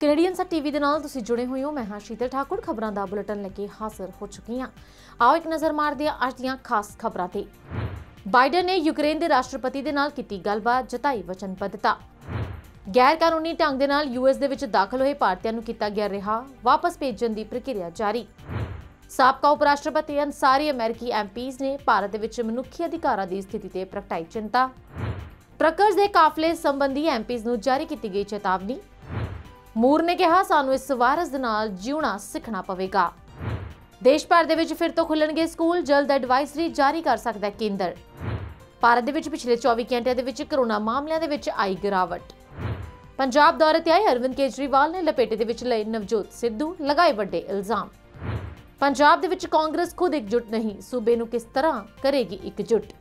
Canadian ਸਾ TV ਦੇ ਨਾਲ ਤੁਸੀਂ ਜੁੜੇ ਹੋਏ ਹੋ ਮੈਂ ਹਾਂ ਸ਼ੀਤਲ ਠਾਕੁਰ ਖਬਰਾਂ ਦਾ ਬੁਲੇਟਨ ਲੈ ਕੇ ਹਾਜ਼ਰ ਹੋ ਚੁੱਕੀ ਹਾਂ ਆਓ ਇੱਕ ਨਜ਼ਰ ਮਾਰਦੇ ਹਾਂ ਅੱਜ ਦੀਆਂ ਖਾਸ ਖਬਰਾਂ ਤੇ ਬਾਈਡਨ ਨੇ ਯੂਕਰੇਨ ਦੇ ਰਾਸ਼ਟਰਪਤੀ ਦੇ ਨਾਲ ਕੀਤੀ ਗੱਲਬਾਤ ਜਤਾਈ ਵਚਨਬੱਧਤਾ ਗੈਰ ਕਾਨੂੰਨੀ ਢੰਗ ਦੇ ਨਾਲ ਯੂਐਸ ਦੇ ਵਿੱਚ ਦਾਖਲ ਹੋਏ ਭਾਰਤੀਆਂ ਨੂੰ ਕੀਤਾ ਗਿਆ ਰਿਹਾ ਵਾਪਸ ਭੇਜਣ ਦੀ ਪ੍ਰਕਿਰਿਆ ਜਾਰੀ ਸਾਬਕਾ ਉਪ ਰਾਸ਼ਟਰਪਤੀ ਅਨਸਾਰੀ ਅਮਰੀਕੀ ਐਮਪੀਜ਼ ਨੇ ਭਾਰਤ ਦੇ ਵਿੱਚ ਮਨੁੱਖੀ ਅਧਿਕਾਰਾਂ ਦੀ ਸਥਿਤੀ ਤੇ ਪ੍ਰਗਟਾਈ ਚਿੰਤਾ ਟਰੱਕਰਸ ਦੇ ਕਾਫਲੇ ਸੰਬੰਧੀ ਐਮਪੀਜ਼ ਨੂੰ ਜਾਰੀ ਕੀਤੀ ਗਈ ਚੇਤਾਵਨੀ ਮੂਰ ਨੇ ਕਿਹਾ ਸਾਨੂੰ ਇਸ ਵਾਇਰਸ ਦੇ ਨਾਲ ਜਿਉਣਾ ਸਿੱਖਣਾ ਪਵੇਗਾ ਦੇਸ਼ ਭਰ ਦੇ ਵਿੱਚ ਫਿਰ ਤੋਂ ਖੁੱਲਣਗੇ ਸਕੂਲ ਜਲਦ ਐਡਵਾਈਸਰੀ ਜਾਰੀ ਕਰ ਸਕਦਾ ਹੈ ਕੇਂਦਰ ਭਾਰਤ ਦੇ ਵਿੱਚ ਪਿਛਲੇ 24 ਘੰਟਿਆਂ ਦੇ ਵਿੱਚ ਕਰੋਨਾ ਮਾਮਲਿਆਂ ਦੇ ਵਿੱਚ ਆਈ ਗਿਰਾਵਟ ਪੰਜਾਬ ਦੌਰੇ ਤੇ ਆਏ ਅਰਵਿੰਦ ਕੇਜਰੀਵਾਲ ਨੇ ਲਪੇਟੇ ਦੇ ਵਿੱਚ ਲਏ ਨਵਜੋਤ ਸਿੱਧੂ ਲਗਾਏ ਵੱਡੇ ਇਲਜ਼ਾਮ ਪੰਜਾਬ ਦੇ ਵਿੱਚ ਕਾਂਗਰਸ ਖੁਦ ਇਕਜੁੱਟ ਨਹੀਂ ਸੂਬੇ ਨੂੰ ਕਿਸ ਤਰ੍ਹਾਂ ਕਰੇਗੀ ਇਕਜੁੱਟ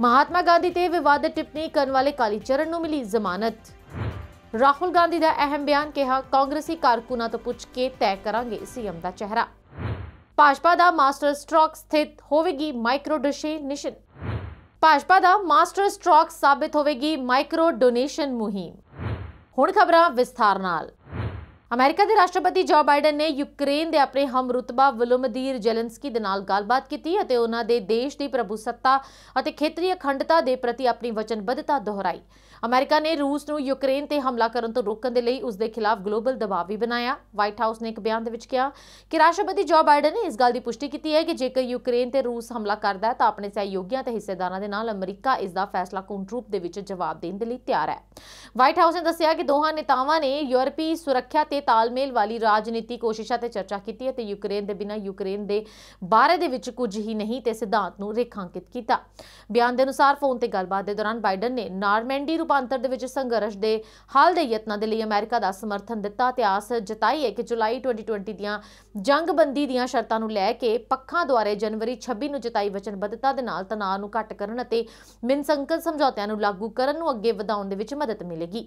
ਮਹਾਤਮਾ ਗਾਂਧੀ ਤੇ ਵਿਵਾਦਤ ਟਿੱਪਣੀ ਕਰਨ ਵਾਲੇ ਕਾਲੀ ਚਰਨ ਨੂੰ ਮਿਲੀ ਜ਼ਮਾਨਤ ਰਾਹੁਲ ਗਾਂਧੀ ਦਾ ਅਹਿਮ ਬਿਆਨ ਕਿਹਾ ਕਾਂਗਰਸੀ ਕਾਰਕੁਨਾਂ ਤੋਂ ਪੁੱਛ ਕੇ ਤੈਅ ਕਰਾਂਗੇ ਸੀਐਮ ਦਾ ਚਿਹਰਾ ਭਾਜਪਾ ਦਾ ਮਾਸਟਰ ਸਟ੍ਰੋਕ ਸਥਿਤ ਹੋਵੇਗੀ ਮਾਈਕਰੋ ਡੋਨੇਸ਼ਨ ਭਾਜਪਾ ਦਾ ਮਾਸਟਰ ਸਟ੍ਰੋਕ ਸਾਬਿਤ ਹੋਵੇਗੀ ਮਾਈਕਰੋ ਡੋਨੇਸ਼ਨ ਮੁਹਿੰਮ ਹੁਣ ਖਬਰਾਂ ਵਿਸਥਾਰ ਨਾਲ ਅਮਰੀਕਾ ਦੇ ਰਾਸ਼ਟਰਪਤੀ ਜੋ ਬਾਈਡਨ ਨੇ ਯੂਕਰੇਨ ਦੇ ਆਪਣੇ ਹਮਰਤਬਾ ਵਲੋਮਦੀਰ ਜ਼ੈਲੈਂਸਕੀ ਦੇ ਨਾਲ ਗੱਲਬਾਤ ਕੀਤੀ ਅਤੇ ਉਹਨਾਂ ਦੇ ਦੇਸ਼ ਦੀ ਪ੍ਰਭੂਸੱਤਾ ਅਤੇ ਖੇਤਰੀ ਅਖੰਡਤਾ ਦੇ ਪ੍ਰਤੀ ਆਪਣੀ ਵਚਨਬੱਧਤਾ ਦੁਹਰਾਈ ਅਮਰੀਕਾ ਨੇ ਰੂਸ ਨੂੰ ਯੂਕਰੇਨ ਤੇ ਹਮਲਾ ਕਰਨ ਤੋਂ ਰੋਕਣ ਦੇ ਲਈ ਉਸ ਦੇ ਖਿਲਾਫ ਗਲੋਬਲ ਦਬਾਅ ਵੀ ਬਣਾਇਆ ਵਾਈਟ ਹਾਊਸ ਨੇ ਇੱਕ ਬਿਆਨ ਦੇ ਵਿੱਚ ਕਿਹਾ ਕਿ ਰਾਸ਼ਟਰਪਤੀ ਜੋ ਬਾਈਡਨ ਨੇ ਇਸ ਗੱਲ ਦੀ ਪੁਸ਼ਟੀ ਕੀਤੀ ਹੈ ਕਿ ਜੇਕਰ ਯੂਕਰੇਨ ਤੇ ਰੂਸ ਹਮਲਾ ਕਰਦਾ ਹੈ ਤਾਂ ਆਪਣੇ ਸਹਿਯੋਗੀਆਂ ਤੇ ਹਿੱਸੇਦਾਰਾਂ ਦੇ ਨਾਲ ਅਮਰੀਕਾ ਇਸ ਦਾ ਫੈਸਲਾ ਰੂਪ ਦੇ ਵਿੱਚ ਜਵਾਬ ਦੇਣ ਦੇ ਲਈ ਤਿਆਰ ਹੈ ਵਾਈਟ ਹਾਊਸ ਨੇ ਦੱਸਿਆ ਕਿ ਦੋਹਾਂ ਨੇਤਾਵਾਂ ਨੇ ਯੂਰਪੀ ਸੁਰੱਖਿਆ ਤੇ ਤੇ ਤਾਲਮੇਲ ਵਾਲੀ ਰਾਜਨੀਤੀ ਕੋਸ਼ਿਸ਼ਾਂ ਤੇ ਚਰਚਾ ਕੀਤੀ ਅਤੇ ਯੂਕਰੇਨ ਦੇ ਬਿਨਾਂ ਯੂਕਰੇਨ ਦੇ ਬਾਰੇ ਦੇ ਵਿੱਚ ਕੁਝ ਹੀ ਨਹੀਂ ਤੇ ਸਿਧਾਂਤ ਨੂੰ ਰੇਖਾਂਕਿਤ ਕੀਤਾ ਬਿਆਨ ਦੇ ਅਨੁਸਾਰ ਫੋਨ ਤੇ ਗੱਲਬਾਤ ਦੇ ਦੌਰਾਨ ਬਾਈਡਨ ਨੇ ਨਾਰਮੈਂਡੀ ਰੂਪਾਂਤਰ ਦੇ ਵਿੱਚ ਸੰਘਰਸ਼ ਦੇ ਹਾਲ ਦੇ ਯਤਨਾਂ ਦੇ ਲਈ ਅਮਰੀਕਾ ਦਾ ਸਮਰਥਨ ਦਿੱਤਾ ਤੇ ਆਸ ਜਤਾਈ ਹੈ ਕਿ ਜੁਲਾਈ 2020 ਦੀਆਂ ਜੰਗਬੰਦੀ ਦੀਆਂ ਸ਼ਰਤਾਂ ਨੂੰ ਲੈ ਕੇ ਪੱਖਾਂ ਦੁਆਰੇ ਜਨਵਰੀ 26 ਨੂੰ ਜਤਾਈ ਵਚਨਬੱਧਤਾ ਦੇ ਨਾਲ ਤਣਾਅ ਨੂੰ ਘੱਟ ਕਰਨ ਅਤੇ ਮਿਨਸੰਕਲ ਸਮਝੌਤਿਆਂ ਨੂੰ ਲਾਗੂ ਕਰਨ ਨੂੰ ਅੱਗੇ ਵਧਾਉਣ ਦੇ ਵਿੱਚ ਮਦਦ ਮਿਲੇਗੀ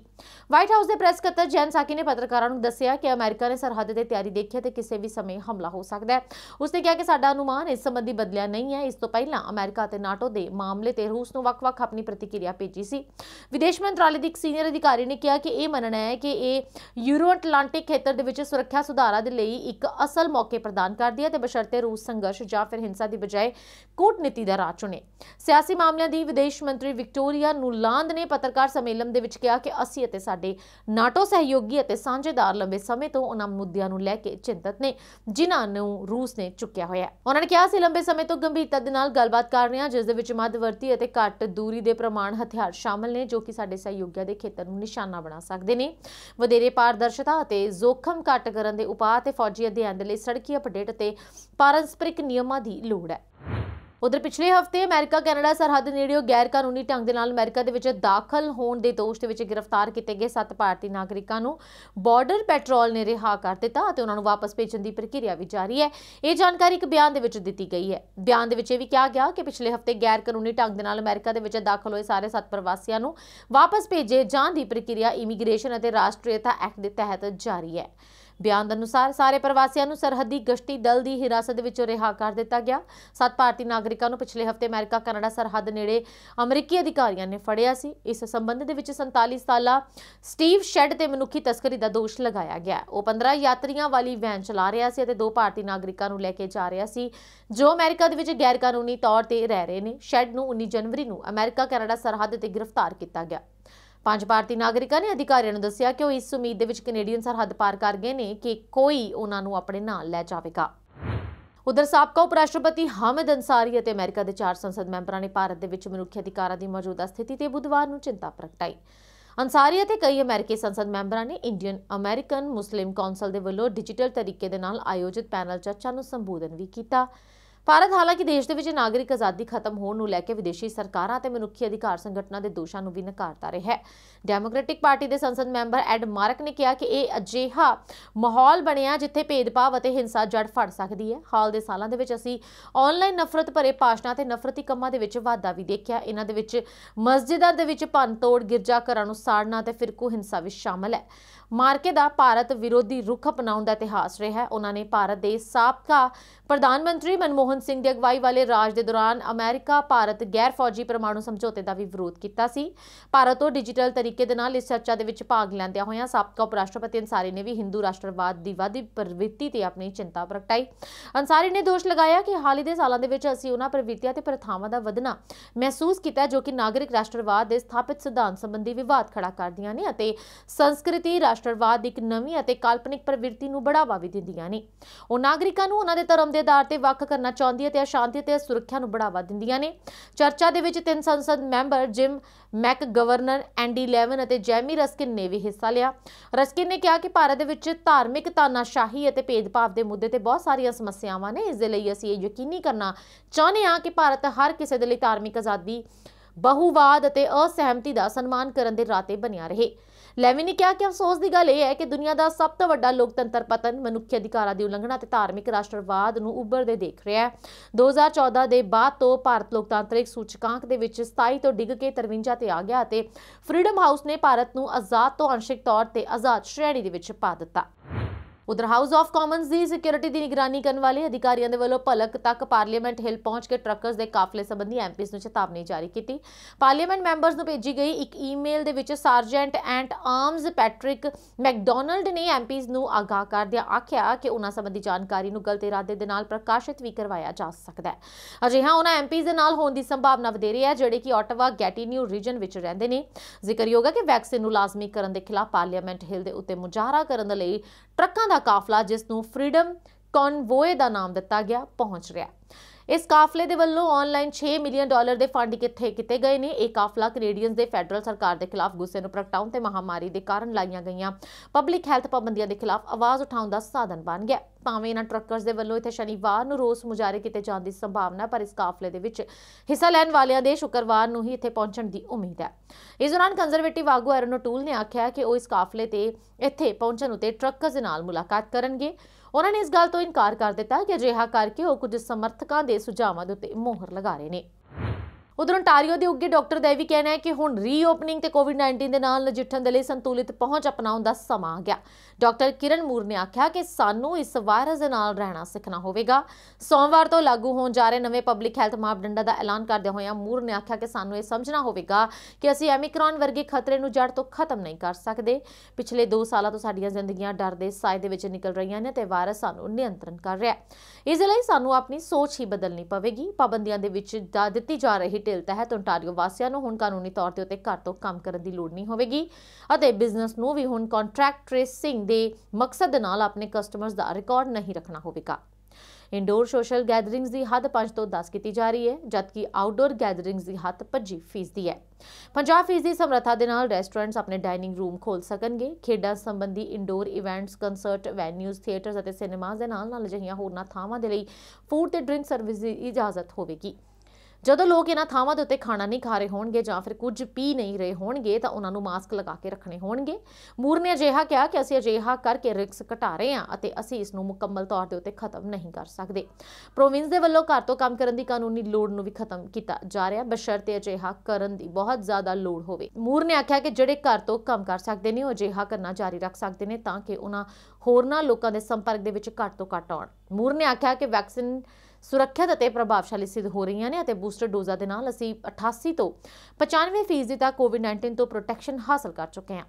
ਵਾਈਟ ਹਾਊਸ ਦੇ ਪ੍ਰੈਸ ਸਕੱਤਰ ਜੈਨ ਸਾਕੀ ਨੇ ਪੱਤਰਕਾਰਾਂ ਨੂੰ ਦੱਸਿਆ ਦੱਸਿਆ ਕਿ ਅਮਰੀਕਾ ਨੇ ਸਰਹੱਦ ਤੇ ਤਿਆਰੀ ਦੇਖੀ ਹੈ ਤੇ ਕਿਸੇ ਵੀ ਸਮੇਂ ਹਮਲਾ ਹੋ ਸਕਦਾ ਹੈ ਉਸਨੇ ਕਿਹਾ ਕਿ ਸਾਡਾ ਅਨੁਮਾਨ ਇਸ ਸੰਬੰਧੀ ਬਦਲਿਆ ਨਹੀਂ ਹੈ ਇਸ ਤੋਂ ਪਹਿਲਾਂ ਅਮਰੀਕਾ ਤੇ ਨਾਟੋ ਦੇ ਮਾਮਲੇ ਤੇ ਰੂਸ ਨੂੰ ਵੱਖ-ਵੱਖ ਆਪਣੀ ਪ੍ਰਤੀਕਿਰਿਆ ਭੇਜੀ ਸੀ ਵਿਦੇਸ਼ ਮੰਤਰਾਲੇ ਦੇ ਇੱਕ ਸੀਨੀਅਰ ਅਧਿਕਾਰੀ ਨੇ ਕਿਹਾ ਕਿ ਇਹ ਮੰਨਣਾ ਹੈ ਕਿ ਇਹ ਯੂਰੋ ਅਟਲਾਂਟਿਕ ਖੇਤਰ ਦੇ ਵਿੱਚ ਸੁਰੱਖਿਆ ਸੁਧਾਰਾਂ ਦੇ ਲਈ ਇੱਕ ਅਸਲ ਮੌਕੇ ਪ੍ਰਦਾਨ ਕਰਦੀ ਹੈ ਤੇ ਬਸ਼ਰਤੇ ਰੂਸ ਸੰਘਰਸ਼ ਜਾਂ ਫਿਰ ਹਿੰਸਾ ਦੀ ਬਜਾਏ ਕੂਟਨੀਤੀ ਦਾ ਰਾਹ ਚੁਣੇ ਸਿਆਸੀ ਮਾਮਲਿਆਂ ਦੀ ਵਿਦੇਸ਼ ਮੰਤਰੀ ਵਿਕਟੋਰੀਆ ਨੂਲਾਂਦ ਨੇ ਪੱਤਰਕਾਰ ਸੰਮੇਲਨ ਦੇ ਵਿੱਚ ਕਿਹਾ ਕਿ ਅਸੀਂ ਅਤੇ ਸਾਡੇ ਨਾਟੋ ਸਹਿਯੋਗੀ ਅਤੇ ਸਾਂਝੇਦਾਰ ਲੰਬੇ ਸਮੇਂ ਤੋਂ ਉਹਨਾਂ ਮੁੱਦਿਆਂ ਨੂੰ ਲੈ ਕੇ ਚਿੰਤਤ ਨੇ ਜਿਨ੍ਹਾਂ ਨੂੰ ਰੂਸ ਨੇ ਚੁੱਕਿਆ ਹੋਇਆ ਹੈ ਉਹਨਾਂ ਨੇ ਕਿਹਾ ਸੀ ਲੰਬੇ ਸਮੇਂ ਤੋਂ ਗੰਭੀਰਤਾ ਦੇ ਨਾਲ ਗੱਲਬਾਤ ਕਰ ਰਹੇ ਹਾਂ ਜਿਸ ਦੇ ਵਿੱਚ ਮੱਧਵਰਤੀ ਅਤੇ ਘੱਟ ਦੂਰੀ ਦੇ ਪ੍ਰਮਾਣ ਹਥਿਆਰ ਸ਼ਾਮਲ ਨੇ ਜੋ ਕਿ ਸਾਡੇ ਸਹਿਯੋਗੀਆਂ ਦੇ ਖੇਤਰ ਨੂੰ ਨਿਸ਼ਾਨਾ ਬਣਾ ਸਕਦੇ ਨੇ ਵਧੇਰੇ ਪਾਰਦਰਸ਼ਤਾ ਅਤੇ ਜ਼ੋਖਮ ਘੱਟ ਕਰਨ ਦੇ ਉਪਾਅ ਤੇ ਫੌਜੀ ਅਧਿਐਨ ਦੇ ਲਈ ਸੜਕੀ ਅਪਡੇਟ ਅਤੇ ਪਾਰਸਪਰਿਕ ਨਿਯਮਾਂ ਦੀ ਲੋੜ ਹੈ ਉਧਰ ਪਿਛਲੇ ਹਫਤੇ ਅਮਰੀਕਾ ਕੈਨੇਡਾ ਸਰਹੱਦ ਨੇੜਿਓ ਗੈਰ ਕਾਨੂੰਨੀ ਢੰਗ ਦੇ ਨਾਲ ਅਮਰੀਕਾ ਦੇ ਵਿੱਚ ਦਾਖਲ ਹੋਣ ਦੇ ਦੋਸ਼ ਦੇ ਵਿੱਚ ਗ੍ਰਿਫਤਾਰ ਕੀਤੇ ਗਏ 7 ਭਾਰਤੀ ਨਾਗਰਿਕਾਂ ਨੂੰ ਬਾਰਡਰ ਪੈਟਰੋਲ ਨੇ ਰਿਹਾ ਕਰ ਦਿੱਤਾ ਅਤੇ ਉਹਨਾਂ ਨੂੰ ਵਾਪਸ ਭੇਜਣ ਦੀ ਪ੍ਰਕਿਰਿਆ ਵੀ ਜਾਰੀ ਹੈ ਇਹ ਜਾਣਕਾਰੀ ਇੱਕ ਬਿਆਨ ਦੇ ਵਿੱਚ ਦਿੱਤੀ ਗਈ ਹੈ ਬਿਆਨ ਦੇ ਵਿੱਚ ਇਹ ਵੀ ਕਿਹਾ ਗਿਆ ਕਿ ਪਿਛਲੇ ਹਫਤੇ ਗੈਰ ਕਾਨੂੰਨੀ ਢੰਗ ਦੇ ਨਾਲ ਅਮਰੀਕਾ ਦੇ ਵਿੱਚ ਦਾਖਲ ਹੋਏ ਸਾਰੇ 7 ਪ੍ਰਵਾਸੀਆਂ ਨੂੰ ਵਾਪਸ ਭੇਜੇ ਜਾਣ ਦੀ ਪ੍ਰਕਿਰਿਆ ਇਮੀਗ੍ਰੇਸ਼ਨ ਅਤੇ ਰਾਸ਼ਟਰੀਅਤਾ ਐਕਟ ਦੇ ਤਹਿਤ ਜਾਰੀ ਹੈ ਬਿਆਨ ਦੇ ਅਨੁਸਾਰ ਸਾਰੇ ਪ੍ਰਵਾਸੀਆਂ ਨੂੰ ਸਰਹੱਦੀ ਗਸ਼ਤੀ ਦਲ ਦੀ ਹਿਰਾਸਤ ਵਿੱਚੋਂ ਰਿਹਾ ਕਰ ਦਿੱਤਾ ਗਿਆ ਸੱਤ ਭਾਰਤੀ ਨਾਗਰਿਕਾਂ ਨੂੰ ਪਿਛਲੇ ਹਫਤੇ ਅਮਰੀਕਾ ਕੈਨੇਡਾ ਸਰਹੱਦ ਨੇੜੇ ਅਮਰੀਕੀ ਅਧਿਕਾਰੀਆਂ ਨੇ ਫੜਿਆ ਸੀ ਇਸ ਸੰਬੰਧ ਦੇ ਵਿੱਚ 47 ਸਾਲਾ ਸਟੀਵ ਸ਼ੈਡ ਤੇ ਮਨੁੱਖੀ ਤਸਕਰੀ ਦਾ ਦੋਸ਼ ਲਗਾਇਆ ਗਿਆ ਉਹ 15 ਯਾਤਰੀਆਂ ਵਾਲੀ ਵੈਨ ਚਲਾ ਰਿਹਾ ਸੀ ਅਤੇ ਦੋ ਭਾਰਤੀ ਨਾਗਰਿਕਾਂ ਨੂੰ ਲੈ ਕੇ ਜਾ ਰਿਹਾ ਸੀ ਜੋ ਅਮਰੀਕਾ ਦੇ ਵਿੱਚ ਗੈਰ ਕਾਨੂੰਨੀ ਤੌਰ ਤੇ ਰਹਿ ਰਹੇ ਨੇ ਸ਼ੈਡ ਨੂੰ 19 ਜਨਵਰੀ ਨੂੰ ਅਮਰੀਕਾ ਕੈਨੇਡਾ ਸਰਹੱਦ ਤੇ ਗ੍ਰਿਫਤਾਰ ਕੀਤਾ ਗਿਆ ਪੰਜ ਭਾਰਤੀ ਨਾਗਰਿਕਾਂ ਨੇ ਅਧਿਕਾਰੀਆਂ ਨੂੰ ਦੱਸਿਆ ਕਿ ਉਹ ਇਸ ਉਮੀਦ ਦੇ ਵਿੱਚ ਕੈਨੇਡੀਅਨ ਸਰਹੱਦ ਪਾਰ ਕਰ ਗਏ ਨੇ ਕਿ ਕੋਈ ਉਹਨਾਂ ਨੂੰ ਆਪਣੇ ਨਾਲ ਲੈ ਜਾਵੇਗਾ ਉਧਰ ਸਾਬਕਾ ਉਪ ਰਾਸ਼ਟਰਪਤੀ ਹਾਮਿਦ ਅੰਸਾਰੀ ਅਤੇ ਅਮਰੀਕਾ ਦੇ ਚਾਰ ਸੰਸਦ ਮੈਂਬਰਾਂ ਨੇ ਭਾਰਤ ਦੇ ਵਿੱਚ ਮਨੁੱਖੀ ਅਧਿਕਾਰਾਂ ਦੀ ਮੌਜੂਦਾ ਸਥਿਤੀ ਤੇ ਬੁੱਧਵਾਰ ਨੂੰ ਚਿੰਤਾ ਪ੍ਰਗਟਾਈ ਅੰਸਾਰੀ ਅਤੇ ਕਈ ਅਮਰੀਕੀ ਸੰਸਦ ਮੈਂਬਰਾਂ ਨੇ ਇੰਡੀਅਨ ਅਮਰੀਕਨ ਮੁਸਲਿਮ ਕੌਂਸਲ ਦੇ ਵੱਲੋਂ ਡਿਜੀਟਲ ਤਰੀਕੇ ਦੇ ਨਾਲ ਆਯੋਜਿਤ ਪੈਨਲ ਚਰਚਾ ਨੂੰ ਸੰਬੋਧਨ ਵੀ ਕੀਤਾ ਭਾਰਤ ਹਾਲਾਂਕਿ ਦੇਸ਼ ਦੇ ਵਿੱਚ ਨਾਗਰਿਕ ਆਜ਼ਾਦੀ ਖਤਮ ਹੋਣ ਨੂੰ ਲੈ ਕੇ ਵਿਦੇਸ਼ੀ ਸਰਕਾਰਾਂ ਤੇ ਮਨੁੱਖੀ ਅਧਿਕਾਰ ਸੰਗਠਨਾਂ ਦੇ ਦੋਸ਼ਾਂ ਨੂੰ ਵੀ ਨਕਾਰਦਾ ਰਿਹਾ ਹੈ ਡੈਮੋਕ੍ਰੈਟਿਕ ਪਾਰਟੀ ਦੇ ਸੰਸਦ ਮੈਂਬਰ ਐਡ ਮਾਰਕ ਨੇ ਕਿਹਾ ਕਿ ਇਹ ਅਜਿਹਾ ਮਾਹੌਲ ਬਣਿਆ ਜਿੱਥੇ ਭੇਦਭਾਵ ਅਤੇ ਹਿੰਸਾ ਜੜ ਫੜ ਸਕਦੀ ਹੈ ਹਾਲ ਦੇ ਸਾਲਾਂ ਦੇ ਵਿੱਚ ਅਸੀਂ ਆਨਲਾਈਨ ਨਫ਼ਰਤ ਭਰੇ ਭਾਸ਼ਣਾਂ ਤੇ ਨਫ਼ਰਤੀ ਕੰਮਾਂ ਦੇ ਵਿੱਚ ਵਾਧਾ ਵੀ ਦੇਖਿਆ ਇਹਨਾਂ ਦੇ ਵਿੱਚ ਮਸਜਿਦਾਂ ਦੇ ਵਿੱਚ ਤੋੜ ਗਿਰਜਾ ਘਰਾਂ ਨੂੰ ਸਾੜਨਾ ਤੇ ਫਿਰਕੂ ਹਿੰਸਾ ਵੀ ਸ਼ਾਮਲ ਹੈ ਮਾਰਕੇ ਦਾ ਭਾਰਤ ਵਿਰੋਧੀ ਰੁਖ ਅਪਣਾਉਣ ਦਾ ਇਤਿਹਾਸ ਰਿਹਾ ਉਹਨਾਂ ਨੇ ਭਾਰਤ ਦੇ ਸਾਬਕਾ ਪ੍ਰਧਾਨ ਮੰਤਰੀ ਮਨਮੋਹਨ ਸਿੰਘ ਦੀ ਅਗਵਾਈ ਵਾਲੇ ਰਾਜ ਦੇ ਦੌਰਾਨ ਅਮਰੀਕਾ ਭਾਰਤ ਗੈਰ ਫੌਜੀ ਪਰਮਾਣੂ ਸਮਝੌਤੇ ਦਾ ਵੀ ਵਿਰੋਧ ਕੀਤਾ ਸੀ ਭਾਰਤ ਤੋਂ ਡਿਜੀਟਲ ਤਰੀਕੇ ਦੇ ਨਾਲ ਇਸ ਚਰਚਾ ਦੇ ਵਿੱਚ ਭਾਗ ਲੈਂਦਿਆਂ ਹੋਇਆਂ ਸਾਬਕਾ ਉਪ ਰਾਸ਼ਟਰਪਤੀ ਅਨਸਾਰੀ ਨੇ ਵੀ ਹਿੰਦੂ ਰਾਸ਼ਟਰਵਾਦ ਦੀ ਵਾਦੀ ਪ੍ਰਵਿਰਤੀ ਤੇ ਆਪਣੀ ਚਿੰਤਾ ਪ੍ਰਗਟਾਈ ਅਨਸਾਰੀ ਨੇ ਦੋਸ਼ ਲਗਾਇਆ ਕਿ ਹਾਲ ਹੀ ਦੇ ਸਾਲਾਂ ਦੇ ਵਿੱਚ ਅਸੀਂ ਉਹਨਾਂ ਪ੍ਰਵਿਰਤੀਆਂ ਤੇ ਪ੍ਰਥਾਵਾਂ ਦਾ ਵਧਣਾ ਮਹਿਸੂਸ ਕੀਤਾ ਜੋ ਕਿ ਨਾਗਰਿਕ ਰਾਸ਼ਟਰਵਾਦ ਦੇ ਸਥਾਪਿਤ ਸਿਧਾਂਤ ਸੰਬੰਧੀ ਵਿਵਾਦ ਖੜਾ ਕਰਦੀਆਂ ਨੇ ਅਤੇ ਸੰਸਕ੍ਰਿਤੀ ਰਾਸ਼ਟਰਵਾਦ ਇੱਕ ਨਵੀਂ ਅਤੇ ਕਾਲਪਨਿਕ ਪ੍ਰਵਿਰਤੀ ਨੂੰ ਬੜਾਵਾ ਵੀ ਦਿੰਦੀਆਂ ਨੇ ਉਹ ਨਾਗਰਿਕਾਂ ਨੂੰ ਉਹਨਾਂ ਦੇ ਧਰਮ ਦੇ ਆਧਾਰ ਤੇ ਵੱਖ ਕਰਨਾ ਚਾਹੁੰਦੀ ਹੈ ਤੇ ਸ਼ਾਂਤੀ ਅਤੇ ਸੁਰੱਖਿਆ ਨੂੰ ਬੜਾਵਾ ਦਿੰਦੀਆਂ ਨੇ ਚਰਚਾ ਦੇ ਵਿੱਚ ਤਿੰਨ ਸੰਸਦ member Jim McGovern Andy Levin ਅਤੇ ਜੈਮੀ ਰਸਕਿਨ ਨੇ ਵੀ ਹਿੱਸਾ ਲਿਆ ਰਸਕਿਨ ਨੇ ਕਿਹਾ ਕਿ ਭਾਰਤ ਦੇ ਵਿੱਚ ਧਾਰਮਿਕ ਤਾਨਾਸ਼ਾਹੀ ਅਤੇ ਭੇਦਭਾਵ ਦੇ ਮੁੱਦੇ ਤੇ ਬਹੁਤ ਸਾਰੀਆਂ ਸਮੱਸਿਆਵਾਂ ਨੇ ਇਸ ਦੇ ਲਈ ਅਸੀਂ ਇਹ ਯਕੀਨੀ ਕਰਨਾ ਚਾਹੁੰਦੇ ਹਾਂ ਕਿ ਭਾਰਤ ਹਰ ਕਿਸੇ ਦੇ ਲਈ ਧਾਰਮਿਕ ਆਜ਼ਾਦੀ ਬਹੁਵਾਦ ਅਤੇ ਅਸਹਿਮਤੀ ਦਾ ਸਨਮਾਨ ਕਰਨ ਦੇ ਰਾਤੇ ਬਣਿਆ ਰਹੇ ਲੈਵੀ ਨੇ ਕਿਹਾ ਕਿ ਅਫਸੋਸ ਦੀ ਗੱਲ ਇਹ ਹੈ ਕਿ ਦੁਨੀਆ ਦਾ ਸਭ ਤੋਂ ਵੱਡਾ ਲੋਕਤੰਤਰ ਪਤਨ ਮਨੁੱਖੀ ਅਧਿਕਾਰਾਂ ਦੀ ਉਲੰਘਣਾ ਤੇ ਧਾਰਮਿਕ ਰਾਸ਼ਟਰਵਾਦ ਨੂੰ ਉੱਭਰਦੇ ਦੇਖ ਰਿਹਾ ਹੈ 2014 ਦੇ ਬਾਅਦ ਤੋਂ ਭਾਰਤ ਲੋਕਤੰਤਰਿਕ ਸੂਚਕਾਂਕ ਦੇ ਵਿੱਚ 27 ਤੋਂ ਡਿੱਗ ਕੇ 53 ਤੇ ਆ ਗਿਆ ਅਤੇ ਫਰੀडम ਹਾਊਸ ਨੇ ਭਾਰਤ ਨੂੰ ਆਜ਼ਾਦ ਤੋਂ ਅੰਸ਼ਿਕ ਤੌਰ ਤੇ ਆਜ਼ਾਦ ਸ਼੍ਰੇਣੀ ਦੇ ਵਿੱਚ ਪਾ ਦਿੱਤਾ ਉਧਰ ਹਾਊਸ ਆਫ ਕਾਮਨਸ ਦੀ ਸਿਕਿਉਰਿਟੀ ਦੀ ਨਿਗਰਾਨੀ ਕਰਨ ਵਾਲੇ ਅਧਿਕਾਰੀਆਂ ਦੇ ਵੱਲੋਂ ਭਲਕ ਤੱਕ ਪਾਰਲੀਮੈਂਟ ਹਿੱਲ ਪਹੁੰਚ ਕੇ ਟਰੱਕਰਸ ਦੇ ਕਾਫਲੇ ਸੰਬੰਧੀ ਐਮਪੀਸ ਨੂੰ ਚੇਤਾਵਨੀ ਜਾਰੀ ਕੀਤੀ ਪਾਰਲੀਮੈਂਟ ਮੈਂਬਰਸ ਨੂੰ ਭੇਜੀ ਗਈ ਇੱਕ ਈਮੇਲ ਦੇ ਵਿੱਚ sergeant and arms Patrick McDonald ਨੇ ਐਮਪੀਸ ਨੂੰ ਆਗਾਹ ਕਰਦਿਆਂ ਆਖਿਆ ਕਿ ਉਹਨਾਂ ਸੰਬੰਧੀ ਜਾਣਕਾਰੀ ਨੂੰ ਗਲਤ ਇਰਾਦੇ ਦੇ ਨਾਲ ਪ੍ਰਕਾਸ਼ਿਤ ਵੀ ਕਰਵਾਇਆ ਜਾ ਸਕਦਾ ਹੈ ਅਜਿਹਾ ਉਹਨਾਂ ਐਮਪੀਸ ਦੇ ਨਾਲ ਹੋਣ ਦੀ ਸੰਭਾਵਨਾ ਵਧੇਰੀ ਹੈ ਜਿਹੜੇ ਕਿ ਆਟਵਾ ਗੈਟੀਨਿਊ ਰੀਜਨ ਵਿੱਚ ਰਹਿੰਦੇ ਨੇ ਜ਼ਿਕਰਯੋਗ ਹੈ ਕਿ ਵੈਕਸੀਨ ਨੂੰ ਲਾਜ਼ਮੀ ਕਰਨ ਦੇ ਖਿਲਾਫ ਪਾਰਲੀਮੈਂਟ ਹਿੱਲ ਦੇ ਉੱਤੇ ਮੁਜ਼ਾਹਰਾ ਕਰਨ ਦੇ ਲਈ ਟਰੱਕਾਂ ਦਾ ਕਾਫਲਾ ਜਿਸ ਨੂੰ ਫਰੀडम ਕਨਵੋਏ ਦਾ ਨਾਮ ਦਿੱਤਾ ਗਿਆ ਪਹੁੰਚ ਰਿਹਾ ਇਸ ਕਾਫਲੇ ਦੇ ਵੱਲੋਂ ਆਨਲਾਈਨ 6 ਮਿਲੀਅਨ ਡਾਲਰ ਦੇ ਫੰਡ ਕਿੱਥੇ ਕਿਤੇ ਗਏ ਨੇ ਇਹ ਕਾਫਲਾ ਕੈਨੇਡੀਅਨਸ ਦੇ ਫੈਡਰਲ ਸਰਕਾਰ ਦੇ ਖਿਲਾਫ ਗੁੱਸੇ ਨੂੰ ਪ੍ਰਗਟਾਉਣ ਤੇ ਮਹਾਮਾਰੀ ਦੇ ਕਾਰਨ ਲਾਈਆਂ ਗਈਆਂ ਪਬਲਿਕ ਹੈਲਥ ਪਾਬੰਦੀਆਂ ਦੇ ਖਿਲਾਫ ਆਵਾਜ਼ ਉਠਾਉਣ ਦਾ ਸਾਧਨ ਬਣ ਗਿਆ ਭਾਵੇਂ ਇਹਨਾਂ ਟਰੱਕਰਸ ਦੇ ਵੱਲੋਂ ਇੱਥੇ ਸ਼ਨੀਵਾਰ ਨੂੰ ਰੋਸ ਮੁਜਾਰੇ ਕੀਤੇ ਜਾਣ ਦੀ ਸੰਭਾਵਨਾ ਪਰ ਇਸ ਕਾਫਲੇ ਦੇ ਵਿੱਚ ਹਿੱਸਾ ਲੈਣ ਵਾਲਿਆਂ ਦੇ ਸ਼ੁੱਕਰਵਾਰ ਨੂੰ ਹੀ ਇੱਥੇ ਪਹੁੰਚਣ ਦੀ ਉਮੀਦ ਹੈ ਇਸ ਦੌਰਾਨ ਕੰਜ਼ਰਵੇਟਿਵ ਆਗੂ ਐਰਨ ਟੂਲ ਨੇ ਆਖਿਆ ਕਿ ਉਹ ਇਸ ਕਾਫਲੇ ਤੇ ਇੱਥੇ ਪਹੁੰਚਣ ਉਤੇ ਟਰੱਕਰਸ ਨਾਲ ਮੁਲਾਕਾਤ ਕਰਨਗੇ ਉਹਨਾਂ ਨੇ ਇਸ ਗੱਲ ਤੋਂ ਇਨਕਾਰ ਕਰ ਦਿੱਤਾ ਕਿ ਅਜਿਹਾ ਕਰਕੇ ਉਹ ਕੁਝ ਸਮਰਥਕਾਂ ਦੇ ਸੁਝਾਵਾਂ ਦੇ ਉੱਤੇ ਮੋਹਰ ਲਗਾ ਰਹੇ ਨੇ ਉਧਰ ਓਨਟਾਰੀਓ ਦੇ ਉੱਗੇ ਡਾਕਟਰ ਦਾ ਵੀ ਕਹਿਣਾ ਹੈ ਕਿ ਹੁਣ ਰੀਓਪਨਿੰਗ ਤੇ ਕੋਵਿਡ-19 ਦੇ ਨਾਲ ਨਜਿੱਠਣ ਦੇ ਲਈ ਸੰਤੁਲਿਤ ਪਹੁੰਚ ਅਪਣਾਉਣ ਦਾ ਸਮਾਂ ਆ ਗਿਆ ਡਾਕਟਰ ਕਿਰਨ ਮੂਰ ਨੇ ਆਖਿਆ ਕਿ ਸਾਨੂੰ ਇਸ ਵਾਇਰਸ ਦੇ ਨਾਲ ਰਹਿਣਾ ਸਿੱਖਣਾ ਹੋਵੇਗਾ ਸੋਮਵਾਰ ਤੋਂ ਲਾਗੂ ਹੋਣ ਜਾ ਰਹੇ ਨਵੇਂ ਪਬਲਿਕ ਹੈਲਥ ਮਾਪਦੰਡਾਂ ਦਾ ਐਲਾਨ ਕਰਦੇ ਹੋਏ ਮੂਰ ਨੇ ਆਖਿਆ ਕਿ ਸਾਨੂੰ ਇਹ ਸਮਝਣਾ ਹੋਵੇਗਾ ਕਿ ਅਸੀਂ ਐਮਿਕਰੋਨ ਵਰਗੇ ਖਤਰੇ ਨੂੰ ਜੜ ਤੋਂ ਖਤਮ ਨਹੀਂ ਕਰ ਸਕਦੇ ਪਿਛਲੇ 2 ਸਾਲਾਂ ਤੋਂ ਸਾਡੀਆਂ ਜ਼ਿੰਦਗੀਆਂ ਡਰ ਦੇ ਸਾਏ ਦੇ ਵਿੱਚ ਨਿਕਲ ਰਹੀਆਂ ਨੇ ਤੇ ਵਾਇਰਸ ਸਾਨੂੰ ਨਿਯੰਤਰਣ ਕਰ ਰਿਹਾ ਹੈ ਇਸ ਲਈ ਸਾਨੂੰ ਆਪਣੀ ਸੋਚ ਹੀ ਬਦਲਣੀ ਪਵੇਗੀ ਪਾਬੰਦੀਆਂ ਦੇ ਵਿੱਚ ਦਿੱਤੀ ਜਾ ਰਹੀ ਢਿੱਲ ਤਹਿਤ ਓਨਟਾਰੀਓ ਵਾਸੀਆਂ ਨੂੰ ਹੁਣ ਕਾਨੂੰਨੀ ਤੌਰ ਤੇ ਉੱਤੇ ਘਰ ਤੋਂ ਕੰਮ ਕਰਨ ਦੀ ਲੋੜ ਨਹੀਂ ਹੋਵੇਗੀ ਅਤੇ ਬਿਜ਼ਨਸ ਨੂੰ ਵੀ ਹੁਣ ਕੰਟਰੈਕਟ ਟ੍ਰੇਸਿੰਗ ਦੇ ਮਕਸਦ ਨਾਲ ਆਪਣੇ ਕਸਟਮਰਸ ਦਾ ਰਿਕਾਰਡ ਨਹੀਂ ਰੱਖਣਾ ਹੋਵੇਗਾ ਇਨਡੋਰ ਸੋਸ਼ਲ ਗੈਦਰਿੰਗਸ ਦੀ ਹੱਦ 5 ਤੋਂ 10 ਕੀਤੀ ਜਾ ਰਹੀ ਹੈ ਜਦਕਿ ਆਊਟਡੋਰ ਗੈਦਰਿੰਗਸ ਦੀ ਹੱਦ 25% ਦੀ ਹੈ 50% ਦੀ ਸਮਰੱਥਾ ਦੇ ਨਾਲ ਰੈਸਟੋਰੈਂਟਸ ਆਪਣੇ ਡਾਈਨਿੰਗ ਰੂਮ ਖੋਲ ਸਕਣਗੇ ਖੇਡਾਂ ਸੰਬੰਧੀ indoor events concert venues theatres ਅਤੇ ਸਿਨੇਮਾਜ਼ ਦੇ ਨਾਲ ਨਾਲ ਜਹੀਆਂ ਹੋਰਨਾਂ ਥਾਵਾਂ ਦੇ ਲਈ ਫੂਡ ਤੇ ਡਰਿੰਕ ਸਰਵਿਸ ਦੀ ਇਜਾਜ਼ਤ ਹੋਵੇਗੀ ਜਦੋਂ ਲੋਕ ਇਹਨਾਂ ਥਾਵਾਂ ਦੇ ਉੱਤੇ ਖਾਣਾ ਨਹੀਂ ਖਾ ਰਹੇ ਹੋਣਗੇ ਜਾਂ ਫਿਰ ਕੁਝ ਪੀ ਨਹੀਂ ਰਹੇ ਹੋਣਗੇ ਤਾਂ ਉਹਨਾਂ ਨੂੰ ਮਾਸਕ ਲਗਾ ਕੇ ਰੱਖਣੇ ਹੋਣਗੇ ਮੂਰ ਨੇ ਅਜਿਹਾ ਕਿਹਾ ਕਿ ਅਸੀਂ ਅਜਿਹਾ ਕਰਕੇ ਰਿਸਕ ਘਟਾ ਰਹੇ ਹਾਂ ਅਤੇ ਅਸੀਂ ਇਸ ਨੂੰ ਮੁਕੰਮਲ ਤੌਰ ਦੇ ਉੱਤੇ ਖਤਮ ਨਹੀਂ ਕਰ ਸਕਦੇ ਪ੍ਰੋਵਿੰਸ ਦੇ ਵੱਲੋਂ ਘਰ ਤੋਂ ਕੰਮ ਕਰਨ ਦੀ ਕਾਨੂੰਨੀ ਲੋੜ ਨੂੰ ਵੀ ਖਤਮ ਕੀਤਾ ਜਾ ਰਿਹਾ ਬਸ਼ਰਤੇ ਅਜਿਹਾ ਕਰਨ ਦੀ ਬਹੁਤ ਜ਼ਿਆਦਾ ਲੋੜ ਹੋਵੇ ਮੂਰ ਨੇ ਆਖਿਆ ਕਿ ਜਿਹੜੇ ਘਰ ਤੋਂ ਕੰਮ ਕਰ ਸਕਦੇ ਨੇ ਉਹ ਅਜਿਹਾ ਕਰਨਾ ਜਾਰੀ ਰੱਖ ਸਕਦੇ ਨੇ ਤਾਂ ਕਿ ਉਹਨਾਂ ਹੋਰਨਾਂ ਲੋਕਾਂ ਦੇ ਸੰਪਰਕ ਦੇ ਵਿੱਚ ਘੱਟ ਤੋਂ ਘੱਟ ਆਉਣ ਮੂਰ ਨੇ ਆਖਿਆ ਕਿ ਵੈਕਸੀਨ ਸੁਰੱਖਿਅਤ ਅਤੇ ਪ੍ਰਭਾਵਸ਼ਾਲੀ ਸਿੱਧ ਹੋ ਰਹੀਆਂ ਨੇ ਅਤੇ ਬੂਸਟਰ ਡੋਜ਼ਾਂ ਦੇ ਨਾਲ ਅਸੀਂ 88 ਤੋਂ 95% ਤੱਕ ਕੋਵਿਡ-19 ਤੋਂ ਪ੍ਰੋਟੈਕਸ਼ਨ ਹਾਸਲ ਕਰ ਚੁੱਕੇ ਹਾਂ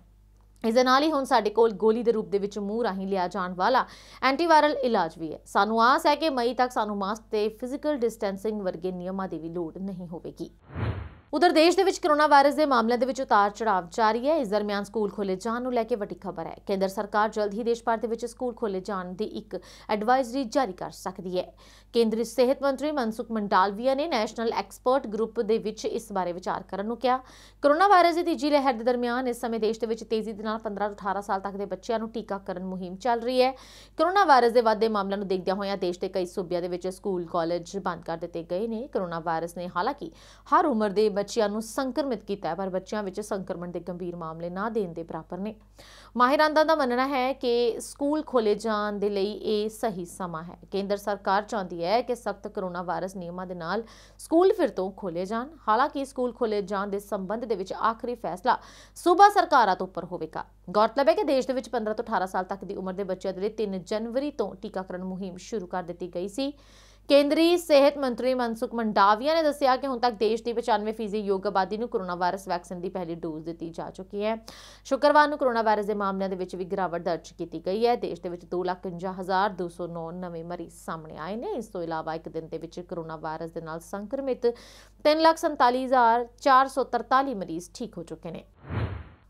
ਇਸ ਦੇ ਨਾਲ ਹੀ ਹੁਣ ਸਾਡੇ ਕੋਲ ਗੋਲੀ ਦੇ ਰੂਪ ਦੇ ਵਿੱਚ ਮੂੰਹ ਰਾਹੀਂ ਲਿਆ ਜਾਣ ਵਾਲਾ ਐਂਟੀਵਾਇਰਲ ਇਲਾਜ ਵੀ ਹੈ ਸਾਨੂੰ ਆਸ ਹੈ ਕਿ ਮਈ ਤੱਕ ਸਾਨੂੰ ਮਾਸਕ ਤੇ ਫਿਜ਼ੀਕਲ ਡਿਸਟੈਂਸਿੰਗ ਵਰਗੇ ਨਿਯਮਾਂ ਦੀ ਵੀ ਲੋੜ ਨਹੀਂ ਹੋਵੇਗੀ ਉਧਰ ਦੇਸ਼ ਦੇ ਵਿੱਚ ਕਰੋਨਾ ਵਾਇਰਸ ਦੇ ਮਾਮਲਿਆਂ ਦੇ ਵਿੱਚ ਉਤਾਰ ਚੜਾਵ ਜਾਰੀ ਹੈ ਇਸ ਦਰਮਿਆਨ ਸਕੂਲ ਖੋਲੇ ਜਾਣ ਨੂੰ ਲੈ ਕੇ ਵੱਡੀ ਖਬਰ ਹੈ ਕੇਂਦਰ ਸਰਕਾਰ ਜਲਦ ਹੀ ਦੇਸ਼ ਭਰ ਦੇ ਵਿੱਚ ਸਕੂਲ ਖੋਲੇ ਜਾਣ ਦੀ ਇੱਕ ਐਡਵਾਈਜ਼ਰੀ ਜਾਰੀ ਕਰ ਸਕਦੀ ਹੈ ਕੇਂਦਰੀ ਸਿਹਤ ਮੰਤਰੀ ਮਨਸੁਖ ਮੰਡਾਲਵੀਆ ਨੇ ਨੈਸ਼ਨਲ ਐਕਸਪਰਟ ਗਰੁੱਪ ਦੇ ਵਿੱਚ ਇਸ ਬਾਰੇ ਵਿਚਾਰ ਕਰਨ ਨੂੰ ਕਿਹਾ ਕੋਰੋਨਾ ਵਾਇਰਸ ਦੀ ਤੀਜੀ ਲਹਿਰ ਦੇ ਦਰਮਿਆਨ ਇਸ ਸਮੇਂ ਦੇਸ਼ ਦੇ ਵਿੱਚ ਤੇਜ਼ੀ ਦੇ ਨਾਲ 15 ਤੋਂ 18 ਸਾਲ ਤੱਕ ਦੇ ਬੱਚਿਆਂ ਨੂੰ ਟੀਕਾਕਰਨ ਮੁਹਿੰਮ ਚੱਲ ਰਹੀ ਹੈ ਕੋਰੋਨਾ ਵਾਇਰਸ ਦੇ ਵਾਧੇ ਮਾਮਲਿਆਂ ਨੂੰ ਦੇਖਦਿਆਂ ਹੋਇਆਂ ਦੇਸ਼ ਦੇ ਕਈ ਸੂਬਿਆਂ ਦੇ ਵਿੱਚ ਸਕੂਲ ਕਾਲਜ ਬੰਦ ਕਰ ਦਿੱਤੇ ਗਏ ਨੇ ਕੋਰੋਨਾ ਵਾਇਰਸ ਨੇ ਹਾਲਾਂਕਿ ਹਰ ਉਮਰ ਦੇ ਬੱਚਿਆਂ ਨੂੰ ਸੰਕਰਮਿਤ ਕੀਤਾ ਪਰ ਬੱਚਿਆਂ ਵਿੱਚ ਸੰਕਰਮਣ ਦੇ ਗੰਭੀਰ ਮਾਮਲੇ ਨਾ ਦੇਣ ਦੇ ਬਰਾਬਰ ਨੇ ਮਾਹਿਰਾਂ ਦਾ ਮੰਨਣਾ ਹੈ ਕਿ ਸਕੂਲ ਖੋਲੇ ਜਾਣ ਦੇ ਲਈ ਇਹ ਸਹੀ ਸਮਾਂ ਹੈ ਕੇਂਦਰ ਸਰਕਾਰ ਚਾਹੁੰਦੀ ਰਹੀ ਹੈ ਕਿ ਸਖਤ ਕਰੋਨਾ ਵਾਇਰਸ ਨਿਯਮਾਂ ਦੇ ਨਾਲ ਸਕੂਲ ਫਿਰ ਤੋਂ ਖੋਲੇ ਜਾਣ ਹਾਲਾਂਕਿ ਸਕੂਲ ਖੋਲੇ ਜਾਣ ਦੇ ਸੰਬੰਧ ਦੇ ਵਿੱਚ ਆਖਰੀ ਫੈਸਲਾ ਸੂਬਾ ਸਰਕਾਰਾਂ ਤੋਂ ਉੱਪਰ ਹੋਵੇਗਾ ਗੌਰਤਲਬ ਹੈ ਕਿ ਦੇਸ਼ ਦੇ ਵਿੱਚ 15 ਤੋਂ 18 ਸਾਲ ਤੱਕ ਦੀ ਉਮਰ ਦੇ ਬੱਚਿਆਂ ਦੇ ਲਈ 3 ਜਨਵਰੀ ਤੋਂ ਟੀਕਾਕਰਨ ਮੁਹਿੰਮ ਸ਼ੁਰੂ ਕਰ ਦਿੱਤੀ ਗਈ ਸੀ ਕੇਂਦਰੀ ਸਿਹਤ ਮੰਤਰੀ ਮਨਸੁਖ ਮੰਡਾਵੀਆ ਨੇ ਦੱਸਿਆ ਕਿ ਹੁਣ ਤੱਕ ਦੇਸ਼ ਦੀ 95% ਯੋਗ ਆਬਾਦੀ ਨੂੰ ਕੋਰੋਨਾ ਵਾਇਰਸ ਵੈਕਸੀਨ ਦੀ ਪਹਿਲੀ ਡੋਜ਼ ਦਿੱਤੀ ਜਾ ਚੁੱਕੀ ਹੈ ਸ਼ੁੱਕਰਵਾਰ ਨੂੰ ਕੋਰੋਨਾ ਵਾਇਰਸ ਦੇ ਮਾਮਲਿਆਂ ਦੇ ਵਿੱਚ ਵੀ ਗਿਰਾਵਟ ਦਰਜ ਕੀਤੀ ਗਈ ਹੈ ਦੇਸ਼ ਦੇ ਵਿੱਚ 259209 ਨਵੇਂ ਮਰੀਜ਼ ਸਾਹਮਣੇ ਆਏ ਨੇ ਇਸ ਤੋਂ ਇਲਾਵਾ ਇੱਕ ਦਿਨ ਦੇ ਵਿੱਚ ਕੋਰੋਨਾ ਵਾਇਰਸ ਦੇ ਨਾਲ ਸੰਕਰਮਿਤ 347443 ਮਰੀਜ਼ ਠੀਕ ਹੋ ਚੁੱਕੇ ਨੇ